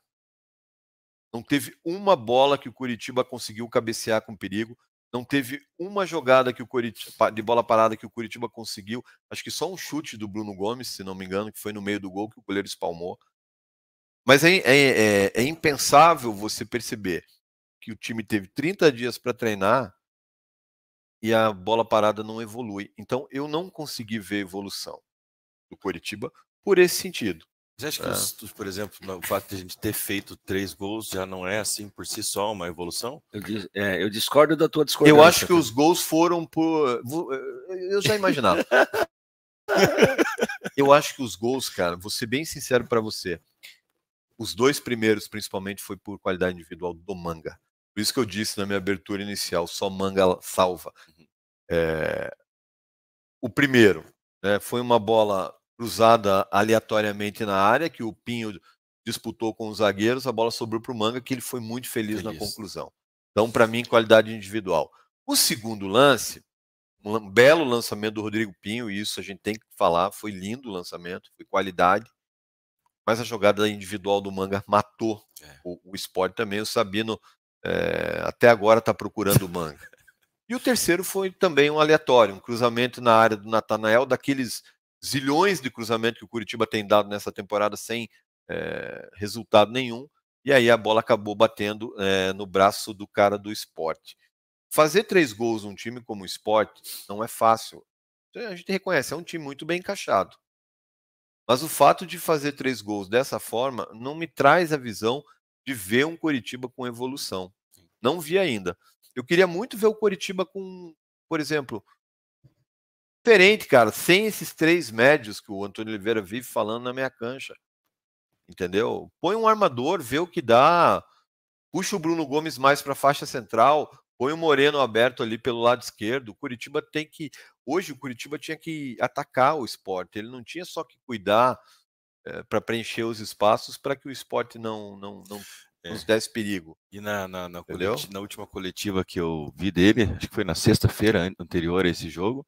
Não teve uma bola que o Curitiba conseguiu cabecear com perigo. Não teve uma jogada que o Curitiba, de bola parada que o Curitiba conseguiu. Acho que só um chute do Bruno Gomes, se não me engano, que foi no meio do gol que o goleiro espalmou. Mas é, é, é, é impensável você perceber que o time teve 30 dias para treinar e a bola parada não evolui. Então eu não consegui ver evolução do Curitiba por esse sentido. Você acha que, é. os, por exemplo, o fato de a gente ter feito três gols já não é assim por si só uma evolução? Eu, é, eu discordo da tua discordância. Eu acho que os gols foram por. Eu já imaginava. eu acho que os gols, cara, vou ser bem sincero para você. Os dois primeiros, principalmente, foi por qualidade individual do manga. Por isso que eu disse na minha abertura inicial: só manga salva. Uhum. É... O primeiro né, foi uma bola cruzada aleatoriamente na área, que o Pinho disputou com os zagueiros, a bola sobrou para o Manga, que ele foi muito feliz, feliz. na conclusão. Então, para mim, qualidade individual. O segundo lance, um belo lançamento do Rodrigo Pinho, e isso a gente tem que falar, foi lindo o lançamento, foi qualidade, mas a jogada individual do Manga matou é. o, o esporte também. O Sabino é, até agora está procurando o Manga. E o terceiro foi também um aleatório, um cruzamento na área do Natanael, daqueles zilhões de cruzamentos que o Curitiba tem dado nessa temporada sem é, resultado nenhum. E aí a bola acabou batendo é, no braço do cara do esporte. Fazer três gols num time como o esporte não é fácil. A gente reconhece, é um time muito bem encaixado. Mas o fato de fazer três gols dessa forma não me traz a visão de ver um Curitiba com evolução. Não vi ainda. Eu queria muito ver o Curitiba com, por exemplo, diferente, cara, sem esses três médios que o Antônio Oliveira vive falando na minha cancha. Entendeu? Põe um armador, vê o que dá. Puxa o Bruno Gomes mais para a faixa central, põe o Moreno aberto ali pelo lado esquerdo. O Curitiba tem que. Hoje o Curitiba tinha que atacar o esporte. Ele não tinha só que cuidar é, eh, para preencher os espaços para que o esporte não, não, não é. nos desse perigo. E na, na, na, na, última coletiva que eu vi dele, acho que foi na sexta-feira anterior a esse jogo,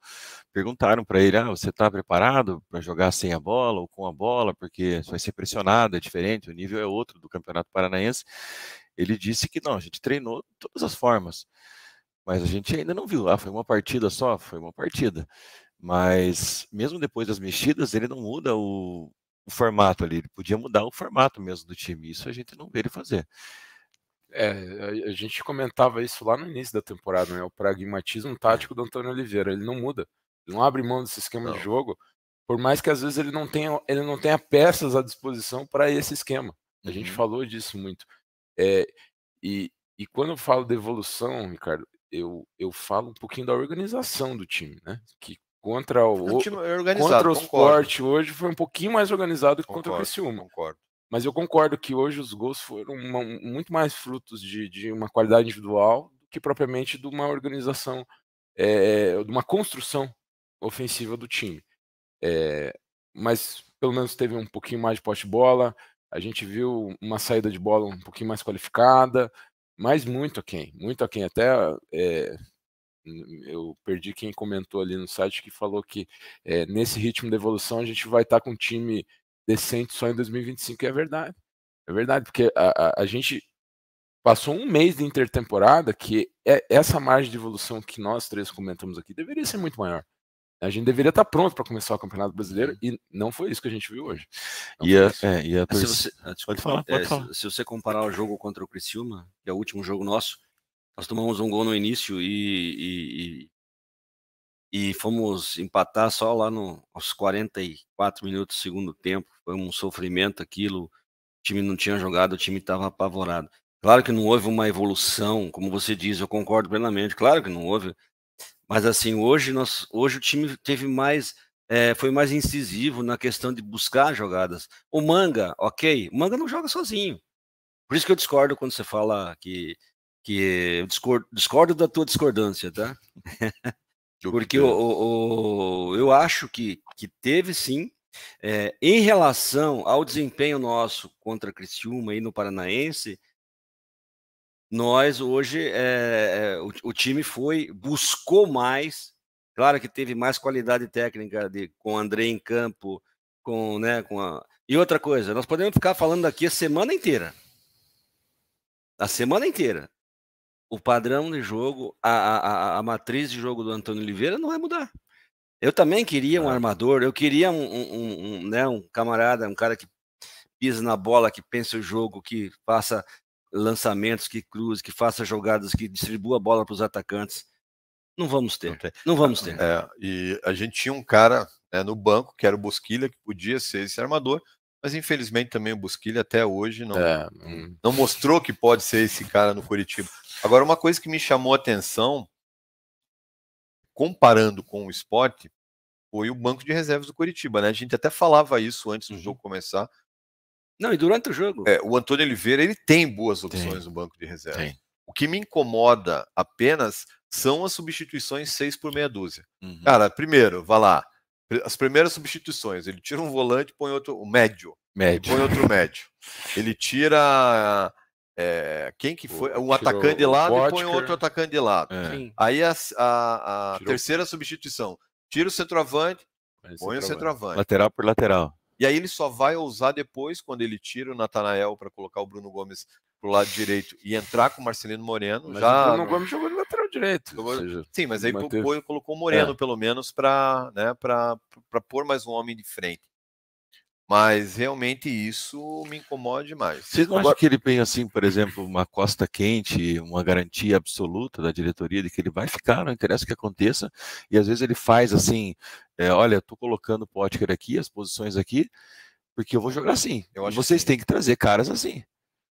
perguntaram para ele: ah, você está preparado para jogar sem a bola ou com a bola? Porque vai ser pressionado, é diferente, o nível é outro do Campeonato Paranaense. Ele disse que não, a gente treinou de todas as formas, mas a gente ainda não viu. Ah, foi uma partida só? Foi uma partida. Mas mesmo depois das mexidas, ele não muda o, o formato ali. Ele podia mudar o formato mesmo do time. Isso a gente não vê ele fazer. É, a gente comentava isso lá no início da temporada, né? O pragmatismo tático do Antônio Oliveira. Ele não muda. Ele não abre mão desse esquema não. de jogo, por mais que às vezes ele não tenha, ele não tenha peças à disposição para esse esquema. A uhum. gente falou disso muito. É, e, e quando eu falo de evolução, Ricardo, eu, eu falo um pouquinho da organização do time, né? Que contra o, o contra o esporte hoje foi um pouquinho mais organizado que concordo, contra o Criciúma. Concordo. Mas eu concordo que hoje os gols foram uma, muito mais frutos de, de, uma qualidade individual do que propriamente de uma organização, é, de uma construção ofensiva do time. É, mas pelo menos teve um pouquinho mais de poste bola, a gente viu uma saída de bola um pouquinho mais qualificada, mas muito aquém, muito aquém. Até é, eu perdi quem comentou ali no site que falou que é, nesse ritmo de evolução a gente vai estar tá com um time decente só em 2025. E é verdade. É verdade, porque a, a, a gente passou um mês de intertemporada que é, essa margem de evolução que nós três comentamos aqui deveria ser muito maior. A gente deveria estar tá pronto para começar o Campeonato Brasileiro uhum. e não foi isso que a gente viu hoje. É, e a, é, se você, ah, pode falar, é, pode é, falar. Se, se, você comparar o jogo contra o Criciúma, que é o último jogo nosso, nós tomamos um gol no início e, e, e, e fomos empatar só lá no, aos 44 minutos do segundo tempo. Foi um sofrimento aquilo. O time não tinha jogado, o time estava apavorado. Claro que não houve uma evolução, como você diz, eu concordo plenamente. Claro que não houve. Mas assim, hoje, nós, hoje o time teve mais. É, foi mais incisivo na questão de buscar jogadas. O Manga, ok, o Manga não joga sozinho. Por isso que eu discordo quando você fala que que eu discordo, discordo da tua discordância, tá? Porque o, o, o, eu acho que, que teve sim, é, em relação ao desempenho nosso contra Criciúma e no Paranaense, nós hoje, é, é, o, o time foi, buscou mais, claro que teve mais qualidade técnica de, com o André em campo, com, né, com a... E outra coisa, nós podemos ficar falando aqui a semana inteira. A semana inteira o padrão de jogo, a, a, a matriz de jogo do Antônio Oliveira não vai mudar. Eu também queria um é. armador, eu queria um, um, um, né, um camarada, um cara que pisa na bola, que pensa o jogo, que faça lançamentos, que cruze, que faça jogadas, que distribua a bola para os atacantes. Não vamos ter. Não, não vamos ter. É, e a gente tinha um cara né, no banco, que era o Bosquilha, que podia ser esse armador, mas infelizmente também o Busquilha até hoje não, é. Hum. não mostrou que pode ser esse cara no Curitiba. Agora, uma coisa que me chamou a atenção, comparando com o esporte, foi o banco de reservas do Curitiba, né? A gente até falava isso antes do jogo uhum. começar. Não, e durante o jogo. É, o Antônio Oliveira, ele tem boas opções tem. no banco de reservas. O que me incomoda apenas são as substituições seis por meia dúzia. Uhum. Cara, primeiro, vá lá, as primeiras substituições, ele tira um volante põe outro, o médio, médio. põe outro médio. Ele tira é, quem que foi? Um atacante de lado e põe outro atacante de lado. É. Aí a, a, a terceira substituição, tira o centroavante, põe, põe o centroavante. Lateral por lateral. E aí ele só vai ousar depois quando ele tira o Natanael para colocar o Bruno Gomes pro lado direito e entrar com o Marcelino Moreno. Mas já... o Bruno Gomes jogou de lateral direito. Seja, Sim, mas aí manteve... colocou o Moreno, é. pelo menos, para né, para pôr mais um homem de frente. Mas realmente isso me incomoda demais. Você não Agora... acha que ele tem, assim, por exemplo, uma costa quente, uma garantia absoluta da diretoria de que ele vai ficar, não interessa o que aconteça, e às vezes ele faz assim: é, olha, estou colocando o Potker aqui, as posições aqui, porque eu vou jogar assim. Eu acho vocês que... Assim. têm que trazer caras assim.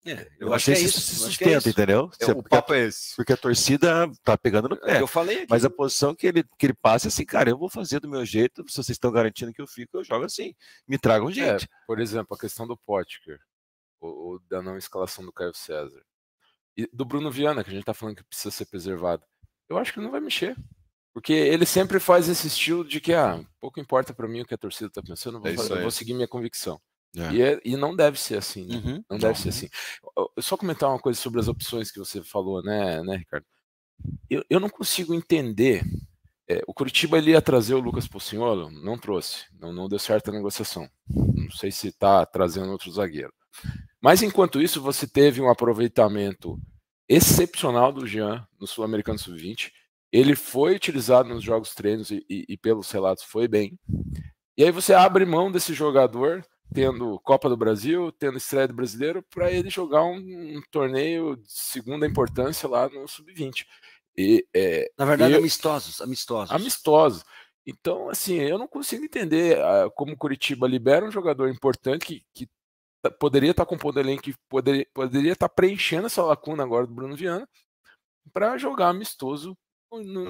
É, é eu, acho que é isso. Se sustenta, entendeu? É, o papo é esse. Porque a torcida tá pegando no é pé. eu falei aqui. Mas a posição que ele, que ele passa é assim, cara, eu vou fazer do meu jeito, se vocês estão garantindo que eu fico, eu jogo assim. Me tragam gente. por exemplo, a questão do Potker, ou, ou, da não escalação do Caio César. E do Bruno Viana, que a gente tá falando que precisa ser preservado. Eu acho que não vai mexer. Porque ele sempre faz esse estilo de que, ah, pouco importa para mim o que a torcida tá pensando, eu vou, fazer, eu vou seguir minha convicção. É. E, é, e, não deve ser assim, né? uhum. Não deve uhum. ser assim. Eu, só comentar uma coisa sobre as opções que você falou, né, né Ricardo? Eu, eu não consigo entender. É, o Curitiba ele ia trazer o Lucas Pocinholo, não trouxe, não, não deu certo a negociação. Não sei se está trazendo outro zagueiro. Mas enquanto isso, você teve um aproveitamento excepcional do Jean no Sul-Americano Sub-20. Ele foi utilizado nos jogos treinos e, e, e pelos relatos foi bem. E aí você abre mão desse jogador tendo Copa do Brasil, tendo estreia do brasileiro, para ele jogar um, um, torneio de segunda importância lá no Sub-20. E, é, Na verdade, amistosos, amistosos. Amistosos. Então, assim, eu não consigo entender ah, como Curitiba libera um jogador importante que, que tá, poderia estar tá compondo elenco, que poderia, poderia tá estar preenchendo essa lacuna agora do Bruno Viana, para jogar amistoso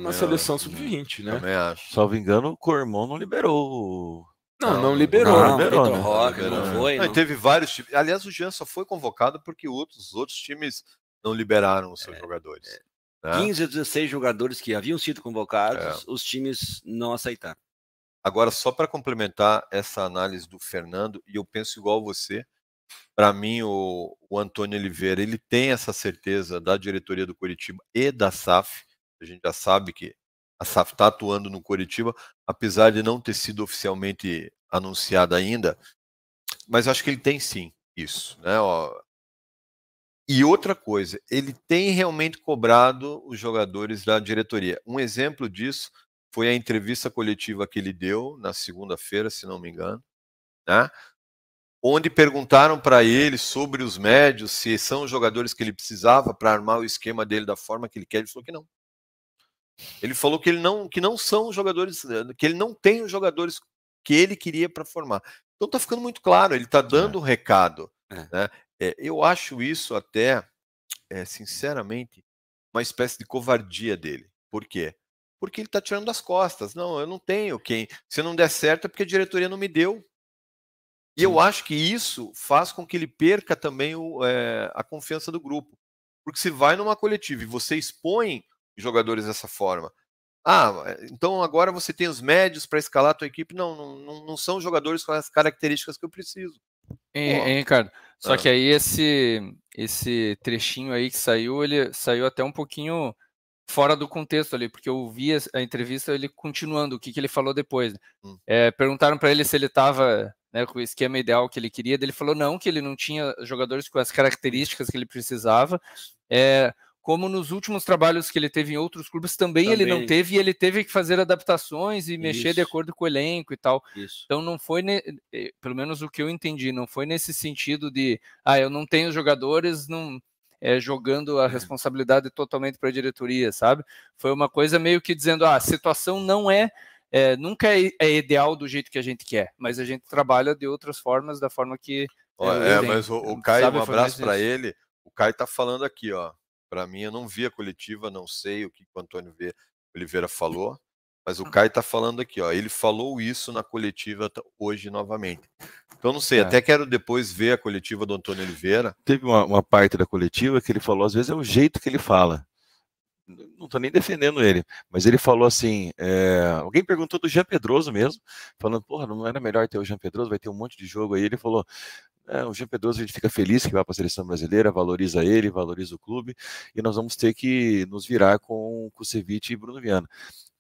na seleção né? sub-20, né? Também acho. Salvo engano, o Cormon não liberou não, não liberou. Ah, não, liberou, Vitor né? não, não né? foi. Não, não... Teve vários times. Aliás, o Jean só foi convocado porque outros, outros times não liberaram os seus é, jogadores. É. Né? 15 a 16 jogadores que haviam sido convocados, é. os times não aceitaram. Agora, só para complementar essa análise do Fernando, e eu penso igual você, para mim, o, o Antônio Oliveira, ele tem essa certeza da diretoria do Curitiba e da SAF, a gente já sabe que a SAF está atuando no Curitiba, apesar de não ter sido oficialmente anunciada ainda, mas acho que ele tem sim isso. Né? Ó, e outra coisa, ele tem realmente cobrado os jogadores da diretoria. Um exemplo disso foi a entrevista coletiva que ele deu na segunda-feira, se não me engano, né? onde perguntaram para ele sobre os médios, se são os jogadores que ele precisava para armar o esquema dele da forma que ele quer. Ele falou que não. Ele falou que ele não que não são jogadores, eh, que ele não tem os jogadores que ele queria para formar. Então tá ficando muito claro, ele tá é. dando o é. um recado. É. Né? É, eu acho isso até, eh, sinceramente, uma espécie de covardia dele. Por quê? Porque ele tá tirando das costas. Não, eu não tenho quem. Se não der certo é porque a diretoria não me deu. E Sim. eu acho que isso faz com que ele perca também o, eh, a confiança do grupo. Porque se vai numa coletiva e você expõe jogadores dessa forma. Ah, eh, então agora você tem os médios para escalar a tua equipe. Não, não, não são jogadores com as características que eu preciso. Hein, hein Ricardo? Só ah. que aí esse, esse trechinho aí que saiu, ele saiu até um pouquinho fora do contexto ali, porque eu vi a entrevista ele continuando, o que, que ele falou depois. Né? Hum. É, perguntaram para ele se ele estava né, com o esquema ideal que ele queria, ele falou não, que ele não tinha jogadores com as características que ele precisava. É, como nos últimos trabalhos que ele teve em outros clubes também, também. ele não teve e ele teve que fazer adaptações e Isso. mexer de acordo com o elenco e tal. Isso. Então não foi, ne... Eh, pelo menos o que eu entendi, não foi nesse sentido de, ah, eu não tenho jogadores, não é, jogando a é. responsabilidade totalmente para a diretoria, sabe? Foi uma coisa meio que dizendo, ah, a situação não é, é nunca é, é ideal do jeito que a gente quer, mas a gente trabalha de outras formas, da forma que. é, mas o, o Caio, um abraço para ele. O Caio tá falando aqui, ó para mim, eu não vi a coletiva, não sei o que o Antônio Oliveira hum. falou, mas o ah. Caio está falando aqui, ó. Ele falou isso na coletiva hoje novamente. Então não sei, é. até quero depois ver a coletiva do Antônio Oliveira. Teve uma, uma, parte da coletiva que ele falou, às vezes é o jeito que ele fala. Não estou nem defendendo ele, mas ele falou assim: é... alguém perguntou do Jean Pedroso mesmo, falando, porra, não era melhor ter o Jean Pedroso, vai ter um monte de jogo aí. Ele falou: é, o Jean Pedroso a gente fica feliz que vai para a seleção brasileira, valoriza ele, valoriza o clube, e nós vamos ter que nos virar com Kusevich e Bruno Viana.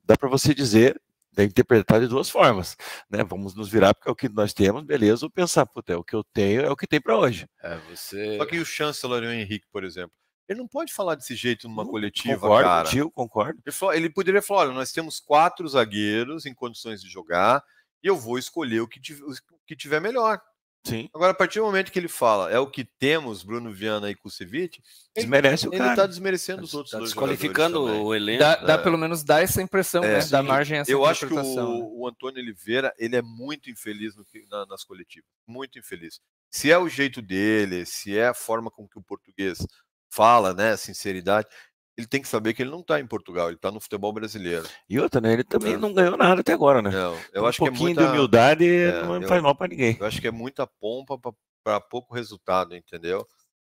Dá para você dizer que interpretar de duas formas, né? Vamos nos virar porque é o que nós temos, beleza, ou pensar, puta, é o que eu tenho é o que tem para hoje. É, você... Só que o chanceler o Henrique, por exemplo, ele não pode falar desse jeito numa não, coletiva, concordo, cara. Contigo, concordo. Ele, falou, ele poderia falar, olha, nós temos quatro zagueiros em condições de jogar e eu vou escolher o que, o que tiver melhor. Sim. Agora, a partir do momento que ele fala é o que temos, Bruno Viana e Kusevich, desmerece ele, o cara. Ele tá desmerecendo os tá outros tá desqualificando o elenco. Dá, dá pelo menos dá essa impressão, é, né? Dá margem a essa Eu acho que o, né? o, Antônio Oliveira, ele é muito infeliz no, na, nas coletivas. Muito infeliz. Se é o jeito dele, se é a forma com que o português fala, né? A sinceridade ele tem que saber que ele não está em Portugal, ele está no futebol brasileiro. E outra, né? Ele também é. não ganhou nada até agora, né? Não, eu um acho pouquinho que é muita... de humildade é, não eu, faz mal para ninguém. Eu acho que é muita pompa para pouco resultado, entendeu?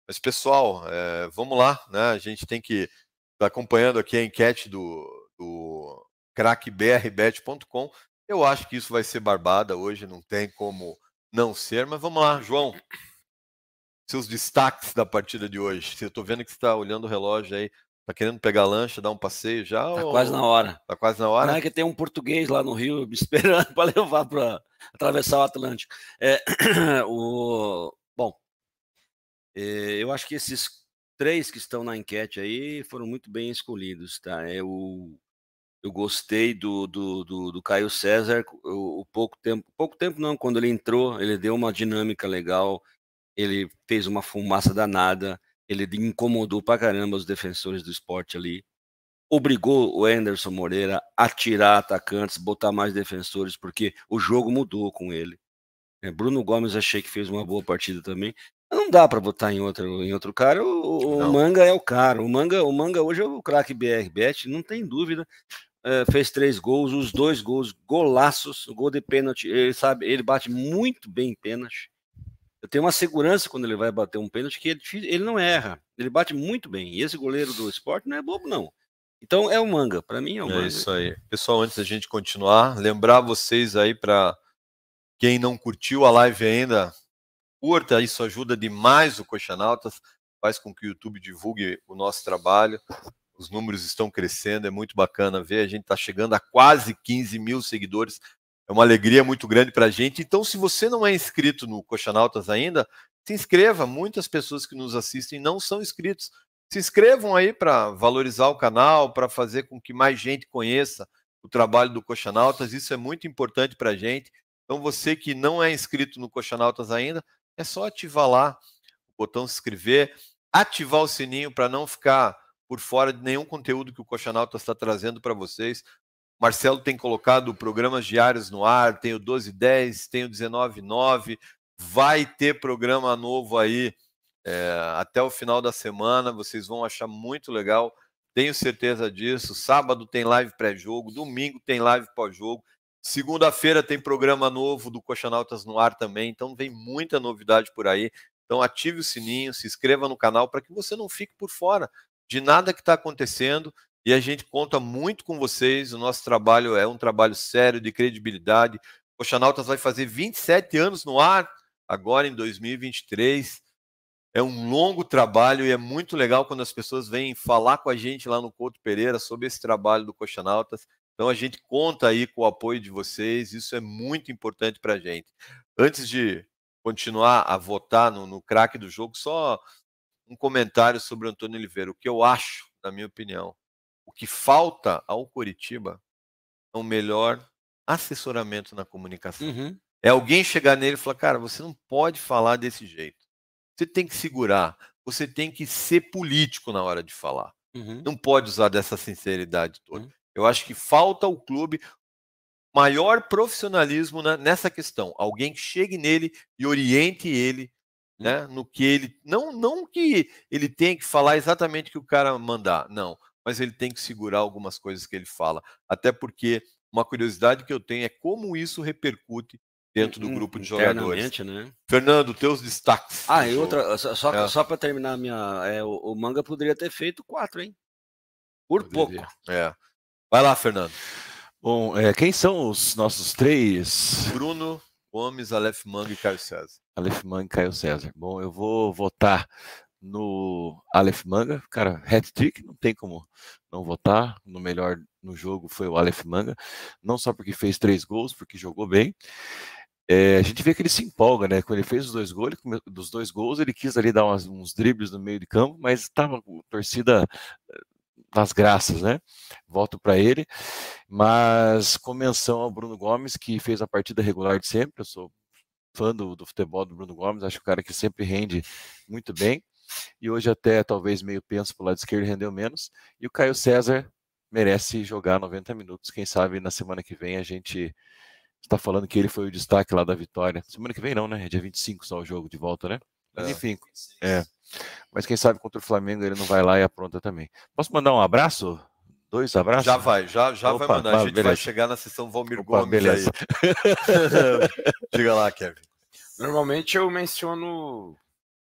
Mas, pessoal, é, vamos lá, né? A gente tem que estar tá acompanhando aqui a enquete do, do crackbrbet.com. Eu acho que isso vai ser barbada hoje, não tem como não ser, mas vamos lá, João seus destaques da partida de hoje? Eu estou vendo que você está olhando o relógio aí. Tá querendo pegar lancha, dar um passeio já? Tá ou... quase na hora. Tá quase na hora? Não é que tem um português lá no Rio me esperando para levar para atravessar o Atlântico. É, o... Bom, é, eu acho que esses três que estão na enquete aí foram muito bem escolhidos, tá? Eu, eu gostei do, do, do, do Caio César, o, o pouco tempo, pouco tempo não, quando ele entrou, ele deu uma dinâmica legal, ele fez uma fumaça danada, ele incomodou pra caramba os defensores do esporte ali. Obrigou o Anderson Moreira a tirar atacantes, botar mais defensores, porque o jogo mudou com ele. É, Bruno Gomes achei que fez uma boa partida também. Não dá para botar em outro, em outro cara. O, o Manga é o cara. O Manga, o Manga hoje é o craque BR Bet, não tem dúvida. É, fez três gols, os dois gols, golaços, gol de pênalti. Ele sabe, ele bate muito bem pênalti. Eu tenho uma segurança quando ele vai bater um pênalti que ele, é ele não erra. Ele bate muito bem. E esse goleiro do esporte não é bobo, não. Então é o manga. Para mim é o é manga. É isso aí. Pessoal, antes da gente continuar, lembrar vocês aí para quem não curtiu a live ainda, curta. Isso ajuda demais o Coxanautas. Faz com que o YouTube divulgue o nosso trabalho. Os números estão crescendo, é muito bacana ver. A gente está chegando a quase 15 mil seguidores. É uma alegria muito grande para a gente. Então, se você não é inscrito no Coxanautas ainda, se inscreva. Muitas pessoas que nos assistem não são inscritos. Se inscrevam aí para valorizar o canal, para fazer com que mais gente conheça o trabalho do Coxanautas. Isso é muito importante para a gente. Então, você que não é inscrito no Coxanautas ainda, é só ativar lá o botão se inscrever, ativar o sininho para não ficar por fora de nenhum conteúdo que o Coxanautas está trazendo para vocês. Marcelo tem colocado programas diários no ar, tem o 1210, tem o 199, vai ter programa novo aí é, até o final da semana, vocês vão achar muito legal, tenho certeza disso. Sábado tem live pré-jogo, domingo tem live pós-jogo, segunda-feira tem programa novo do Coxanautas no ar também, então vem muita novidade por aí. Então ative o sininho, se inscreva no canal para que você não fique por fora de nada que está acontecendo e a gente conta muito com vocês. O nosso trabalho é um trabalho sério, de credibilidade. O Nautas vai fazer 27 anos no ar, agora em 2023. É um longo trabalho e é muito legal quando as pessoas vêm falar com a gente lá no Couto Pereira sobre esse trabalho do Coxanautas. Então a gente conta aí com o apoio de vocês, isso é muito importante para a gente. Antes de continuar a votar no, no craque do jogo, só um comentário sobre o Antônio Oliveira, o que eu acho, na minha opinião. O que falta ao Coritiba é um melhor assessoramento na comunicação. Uhum. É alguém chegar nele e falar, cara, você não pode falar desse jeito. Você tem que segurar, você tem que ser político na hora de falar. Uhum. Não pode usar dessa sinceridade toda. Uhum. Eu acho que falta ao clube maior profissionalismo nessa questão. Alguém que chegue nele e oriente ele uhum. né, no que ele. Não, não que ele tenha que falar exatamente o que o cara mandar, não mas ele tem que segurar algumas coisas que ele fala. Até porque uma curiosidade que eu tenho é como isso repercute dentro do uhum. grupo de jogadores. Né? Fernando, teus destaques. Ah, e outra, ah, só, é. só para terminar minha. É, o, o, manga poderia ter feito quatro, hein? Por poderia. pouco. É. Vai lá, Fernando. Bom, é, quem são os nossos três? Bruno Gomes, Aleph Manga e Caio César. Aleph Manga e Caio César. Bom, eu vou votar no Aleph Manga, cara, hat-trick, não tem como não votar, no melhor no jogo foi o Aleph Manga, não só porque fez três gols, porque jogou bem, é, a gente vê que ele se empolga, né? Quando ele fez os dois gols, ele, dos dois gols, ele quis ali dar umas, uns dribles no meio de campo, mas estava com torcida das eh, graças, né? Voto para ele. Mas com menção ao Bruno Gomes, que fez a partida regular de sempre. Eu sou fã do, do futebol do Bruno Gomes, acho que o cara que sempre rende muito bem e hoje até talvez meio penso para o lado esquerdo rendeu menos. E o Caio César merece jogar 90 minutos. Quem sabe na semana que vem a gente está falando que ele foi o destaque lá da vitória. Semana que vem não, né? É dia 25 só o jogo de volta, né? Mas é, enfim, é. Mas quem sabe contra o Flamengo ele não vai lá e apronta também. Posso mandar um abraço? Dois abraços? Já vai, já, já Opa, vai mandar. a gente beleza. vai chegar na sessão Valmir Opa, Gomes beleza. aí. Diga lá, Kevin. Normalmente eu menciono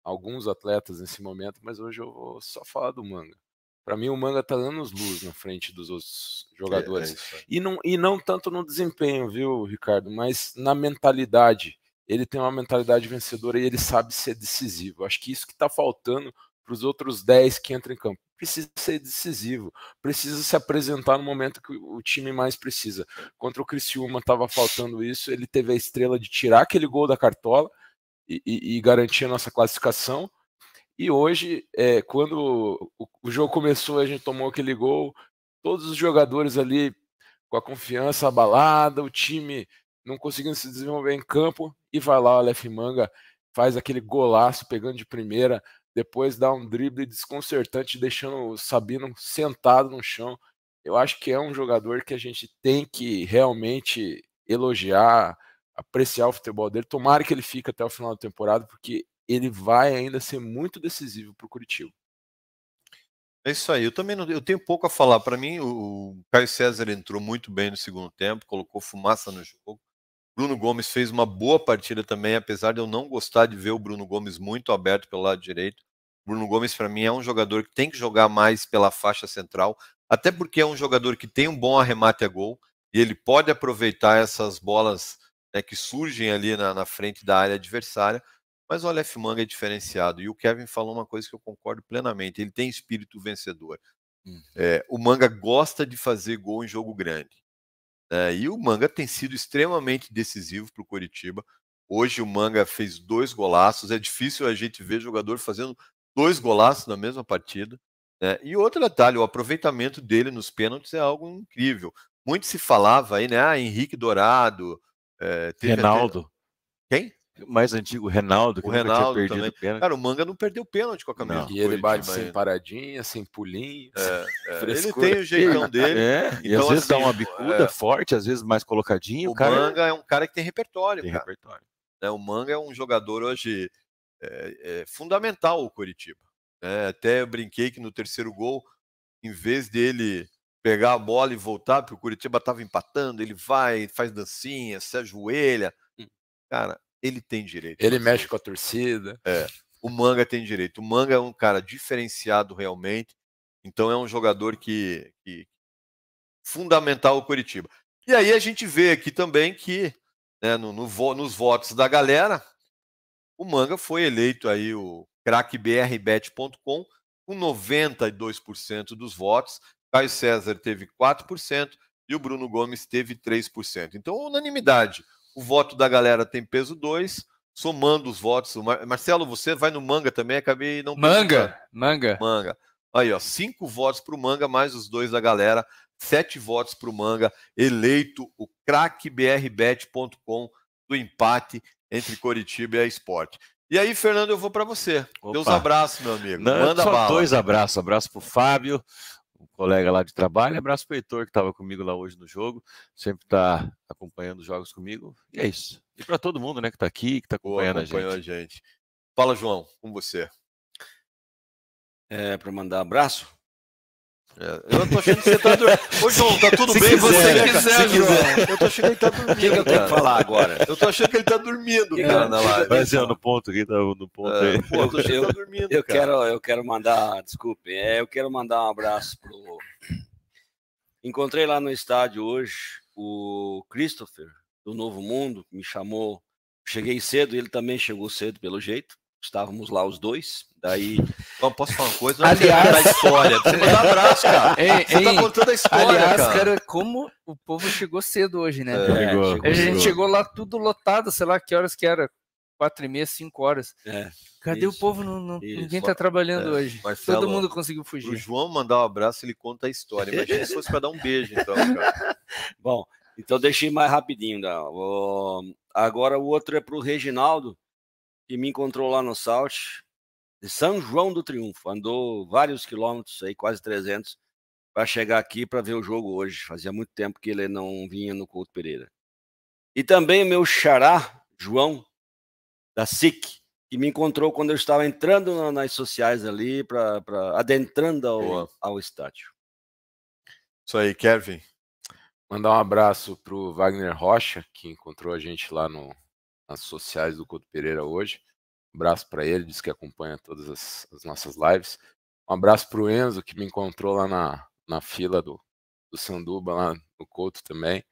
alguns atletas nesse momento, mas hoje eu vou só falar do Manga. Para mim, o Manga tá anos luz na frente dos outros é, jogadores. É, é e, não, e não tanto no desempenho, viu, Ricardo, mas na mentalidade. Ele tem uma mentalidade vencedora e ele sabe ser decisivo. Acho que isso que está faltando para os outros 10 que entram em campo. Precisa ser decisivo, precisa se apresentar no momento que o time mais precisa. Contra o Criciúma estava faltando isso, ele teve a estrela de tirar aquele gol da cartola e, e, garantir a nossa classificação. E hoje, é, quando o, o jogo começou, a gente tomou aquele gol, todos os jogadores ali com a confiança abalada, o time não conseguindo se desenvolver em campo, e vai lá o Aleph Manga, faz aquele golaço pegando de primeira, depois dá um drible desconcertante, deixando o Sabino sentado no chão. Eu acho que é um jogador que a gente tem que realmente elogiar, apreciar o futebol dele. Tomara que ele fique até o final da temporada, porque ele vai ainda ser muito decisivo para o Curitiba. É isso aí. Eu também não, eu tenho pouco a falar. Para mim, o Caio César entrou muito bem no segundo tempo, colocou fumaça no jogo. Bruno Gomes fez uma boa partida também, apesar de eu não gostar de ver o Bruno Gomes muito aberto pelo lado direito. Bruno Gomes, para mim, é um jogador que tem que jogar mais pela faixa central, até porque é um jogador que tem um bom arremate a gol e ele pode aproveitar essas bolas né, que surgem ali na, na, frente da área adversária. Mas o Aleph Manga é diferenciado. E o Kevin falou uma coisa que eu concordo plenamente: ele tem espírito vencedor. Uhum. É, o Manga gosta de fazer gol em jogo grande. Né, e o Manga tem sido extremamente decisivo para o Coritiba. Hoje o Manga fez dois golaços. É difícil a gente ver jogador fazendo dois golaços na mesma partida. Né, e outro detalhe, o aproveitamento dele nos pênaltis é algo incrível. Muito se falava aí, né? Ah, Henrique Dourado, é, Reinaldo. Até... Quem? O mais antigo, Reinaldo, que o Reinaldo tinha também. Cara, o Manga não perdeu pênalti com a camisa. E ele bate sem paradinha, sem pulinho. É, é. ele tem o jeitão dele. É. Então, e às então, vezes dá assim, uma bicuda é. forte, às vezes mais colocadinho. O, o cara... Manga é um cara que tem repertório. Tem cara. repertório. Né, o Manga é um jogador hoje é, é fundamental o Coritiba. Né, até eu brinquei que no terceiro gol, em vez dele pegar a bola e voltar, porque o Curitiba estava empatando, ele vai, faz dancinha, se ajoelha. Hum. Cara, ele tem direito. Ele mexe com a torcida. É. O Manga tem direito. O Manga é um cara diferenciado realmente. Então é um jogador que, que fundamental o Curitiba. E aí a gente vê aqui também que né, no, no vo, nos votos da galera, o Manga foi eleito aí o crackbrbet.com com 92% dos votos. Caio César teve 4% e o Bruno Gomes teve 3%. Então, unanimidade. O voto da galera tem peso 2, somando os votos. Mar Marcelo, você vai no manga também, acabei não. Manga! Pensando. Manga! Manga. Aí, ó, cinco votos para o manga, mais os dois da galera, sete votos para o manga, eleito o crackbrbet.com do empate entre Coritiba e a Esporte. E aí, Fernando, eu vou para você. Opa. Deus abraço, meu amigo. Não, Manda só bala. dois abraços. Abraço para o Fábio, um colega lá de trabalho. Abraço para o Heitor, que estava comigo lá hoje no jogo, sempre está acompanhando os jogos comigo. E é isso. E para todo mundo né, que está aqui, que está acompanhando, acompanhando a, gente. a gente. Fala, João, com você. É, para mandar abraço? É. Eu tô achando que você tá dormindo. Ô, João, tá tudo se bem? Quiser, se você quiser, se João. Quiser. Eu tô achando que ele tá dormindo. O que, que eu tenho que falar agora? Eu tô achando que ele tá dormindo, cara. cara. Não, Vai ser no ponto aqui, tá no ponto é, Pô, eu, tô tá dormindo, eu cara. quero, eu quero mandar, desculpe, é, eu quero mandar um abraço pro. Encontrei lá no estádio hoje o Christopher, do Novo Mundo, me chamou. Cheguei cedo, ele também chegou cedo, pelo jeito. Estávamos lá os dois. Daí. Bom, posso falar uma coisa? Aliás, a história. Você um abraço, cara. Ei, Você tá ei, tá contando a história. Aliás, cara. cara. como o povo chegou cedo hoje, né? É, chegou, a gente chegou. lá tudo lotado, sei lá que horas que era quatro e meia, cinco horas. É, Cadê isso, o povo? Não, não ninguém está trabalhando é, hoje. Marcelo, Todo mundo conseguiu fugir. O João mandar um abraço, ele conta a história. Imagina se fosse para dar um beijo, então, cara. Bom, então deixei mais rapidinho. Agora o outro é para o Reginaldo e me encontrou lá no Salt, de São João do Triunfo. Andou vários quilômetros aí, quase 300, para chegar aqui para ver o jogo hoje. Fazia muito tempo que ele não vinha no Couto Pereira. E também o meu xará, João, da SIC, que me encontrou quando eu estava entrando nas sociais ali, pra, pra adentrando ao, ao estádio. Isso aí, Kevin. Mandar um abraço para o Wagner Rocha, que encontrou a gente lá no, nas sociais do Couto Pereira hoje. Um abraço para ele, diz que acompanha todas as, as nossas lives. Um abraço para o Enzo, que me encontrou lá na, na fila do, do Sanduba, lá no Couto também.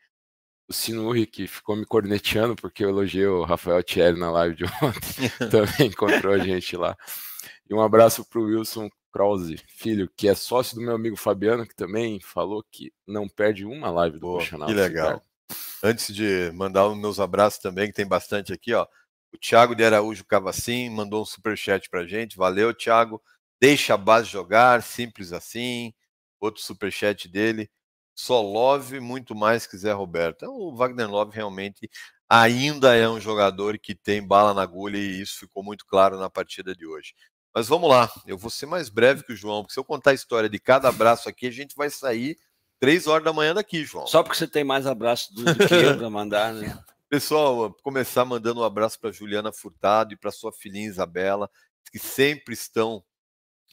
O Sinuri, que ficou me corneteando porque eu elogiei o Rafael Thierry na live de ontem, também encontrou a gente lá. E um abraço para o Wilson Krause, filho, que é sócio do meu amigo Fabiano, que também falou que não perde uma live do Pô, Que legal. Antes de mandar os meus abraços também, que tem bastante aqui, ó. O Thiago de Araújo Cavacim mandou um super chat pra gente. Valeu, Thiago. Deixa a base jogar, simples assim. Outro super chat dele. Só Love, muito mais que Zé Roberto. Então, o Wagner Love realmente ainda é um jogador que tem bala na agulha e isso ficou muito claro na partida de hoje. Mas vamos lá, eu vou ser mais breve que o João, porque se eu contar a história de cada abraço aqui, a gente vai sair três horas da manhã daqui, João. Só porque você tem mais abraço do, do que eu para mandar, né? Pessoal, começar mandando um abraço para Juliana Furtado e para sua filhinha Isabela, que sempre estão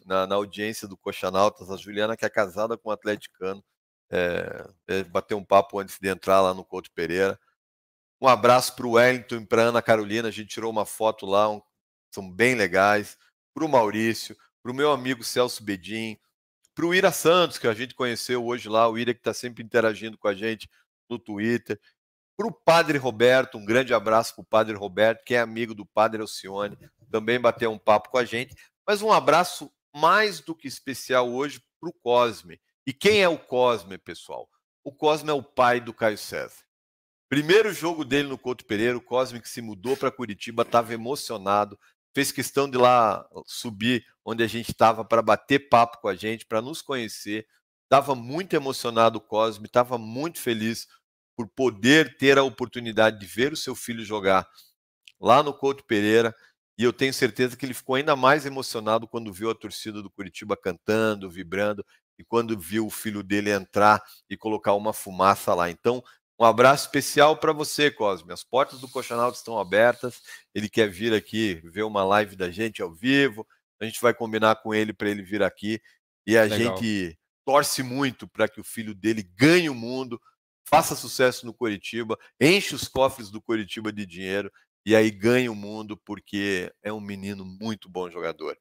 na, na audiência do Coxanautas. A Juliana, que é casada com um atleticano, é, é bater um papo antes de entrar lá no Couto Pereira. Um abraço para o Wellington e para Ana Carolina, a gente tirou uma foto lá, um, são bem legais. Para o Maurício, para o meu amigo Celso Bedin, para o Ira Santos, que a gente conheceu hoje lá, o Ira que está sempre interagindo com a gente no Twitter. Para o Padre Roberto, um grande abraço para o Padre Roberto, que é amigo do Padre Alcione, também bateu um papo com a gente. Mas um abraço mais do que especial hoje para o Cosme. E quem é o Cosme, pessoal? O Cosme é o pai do Caio César. Primeiro jogo dele no Couto Pereira, o Cosme que se mudou para Curitiba, estava emocionado, fez questão de lá subir onde a gente estava para bater papo com a gente, para nos conhecer. Estava muito emocionado o Cosme, estava muito feliz por poder ter a oportunidade de ver o seu filho jogar lá no Couto Pereira. E eu tenho certeza que ele ficou ainda mais emocionado quando viu a torcida do Curitiba cantando, vibrando, e quando viu o filho dele entrar e colocar uma fumaça lá. Então, um abraço especial para você, Cosme. As portas do Coxonauta estão abertas. Ele quer vir aqui ver uma live da gente ao vivo. A gente vai combinar com ele para ele vir aqui. E a Legal. gente torce muito para que o filho dele ganhe o mundo, faça sucesso no Curitiba, enche os cofres do Curitiba de dinheiro e aí ganhe o mundo, porque é um menino muito bom jogador.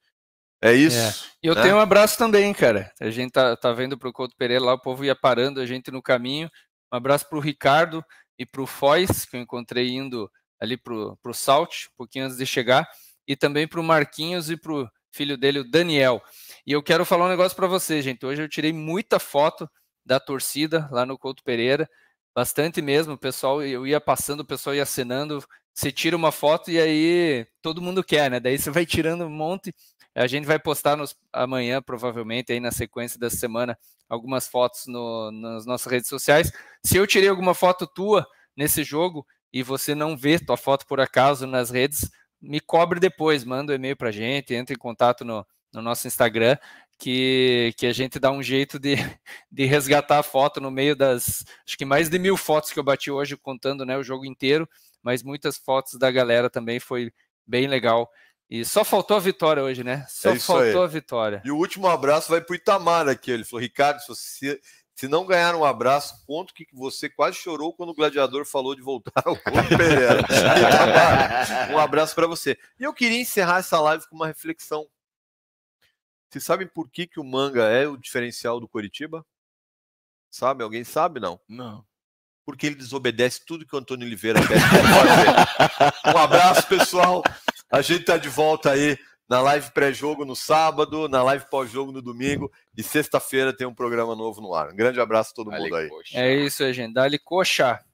É, é. isso. E é. eu né? tenho um abraço também, cara. A gente tá, tá vendo pro Couto Pereira lá, o povo ia parando a gente no caminho. Um abraço para o Ricardo e para o Foz, que eu encontrei indo ali para o Salt, um pouquinho antes de chegar, e também para o Marquinhos e para o filho dele, o Daniel. E eu quero falar um negócio para vocês, gente. Hoje eu tirei muita foto da torcida lá no Couto Pereira, bastante mesmo. O pessoal, eu ia passando, o pessoal ia acenando. Você tira uma foto e aí todo mundo quer, né? Daí você vai tirando um monte a gente vai postar nos, amanhã, provavelmente, aí na sequência da semana, algumas fotos no, nas nossas redes sociais. Se eu tirei alguma foto tua nesse jogo e você não vê tua foto por acaso nas redes, me cobre depois, manda um e-mail para a gente, entre em contato no, no nosso Instagram, que, que a gente dá um jeito de, de resgatar a foto no meio das. Acho que mais de mil fotos que eu bati hoje, contando né, o jogo inteiro, mas muitas fotos da galera também foi bem legal e só faltou a vitória hoje, né? Só é faltou aí. a vitória. E o último abraço vai para o Itamar aqui. Ele falou: Ricardo, se, você, se não ganhar um abraço, conto que você quase chorou quando o gladiador falou de voltar ao Pereira. um abraço para você. E eu queria encerrar essa live com uma reflexão. Vocês sabem por que, que o manga é o diferencial do Coritiba? Sabe? Alguém sabe, não? Não porque ele desobedece tudo que o Antônio Oliveira pede um abraço, pessoal. A gente está de volta aí na live pré-jogo no sábado, na live pós-jogo no domingo e sexta-feira tem um programa novo no ar. Um grande abraço a todo mundo aí. É isso, aí, gente. Dale coxa.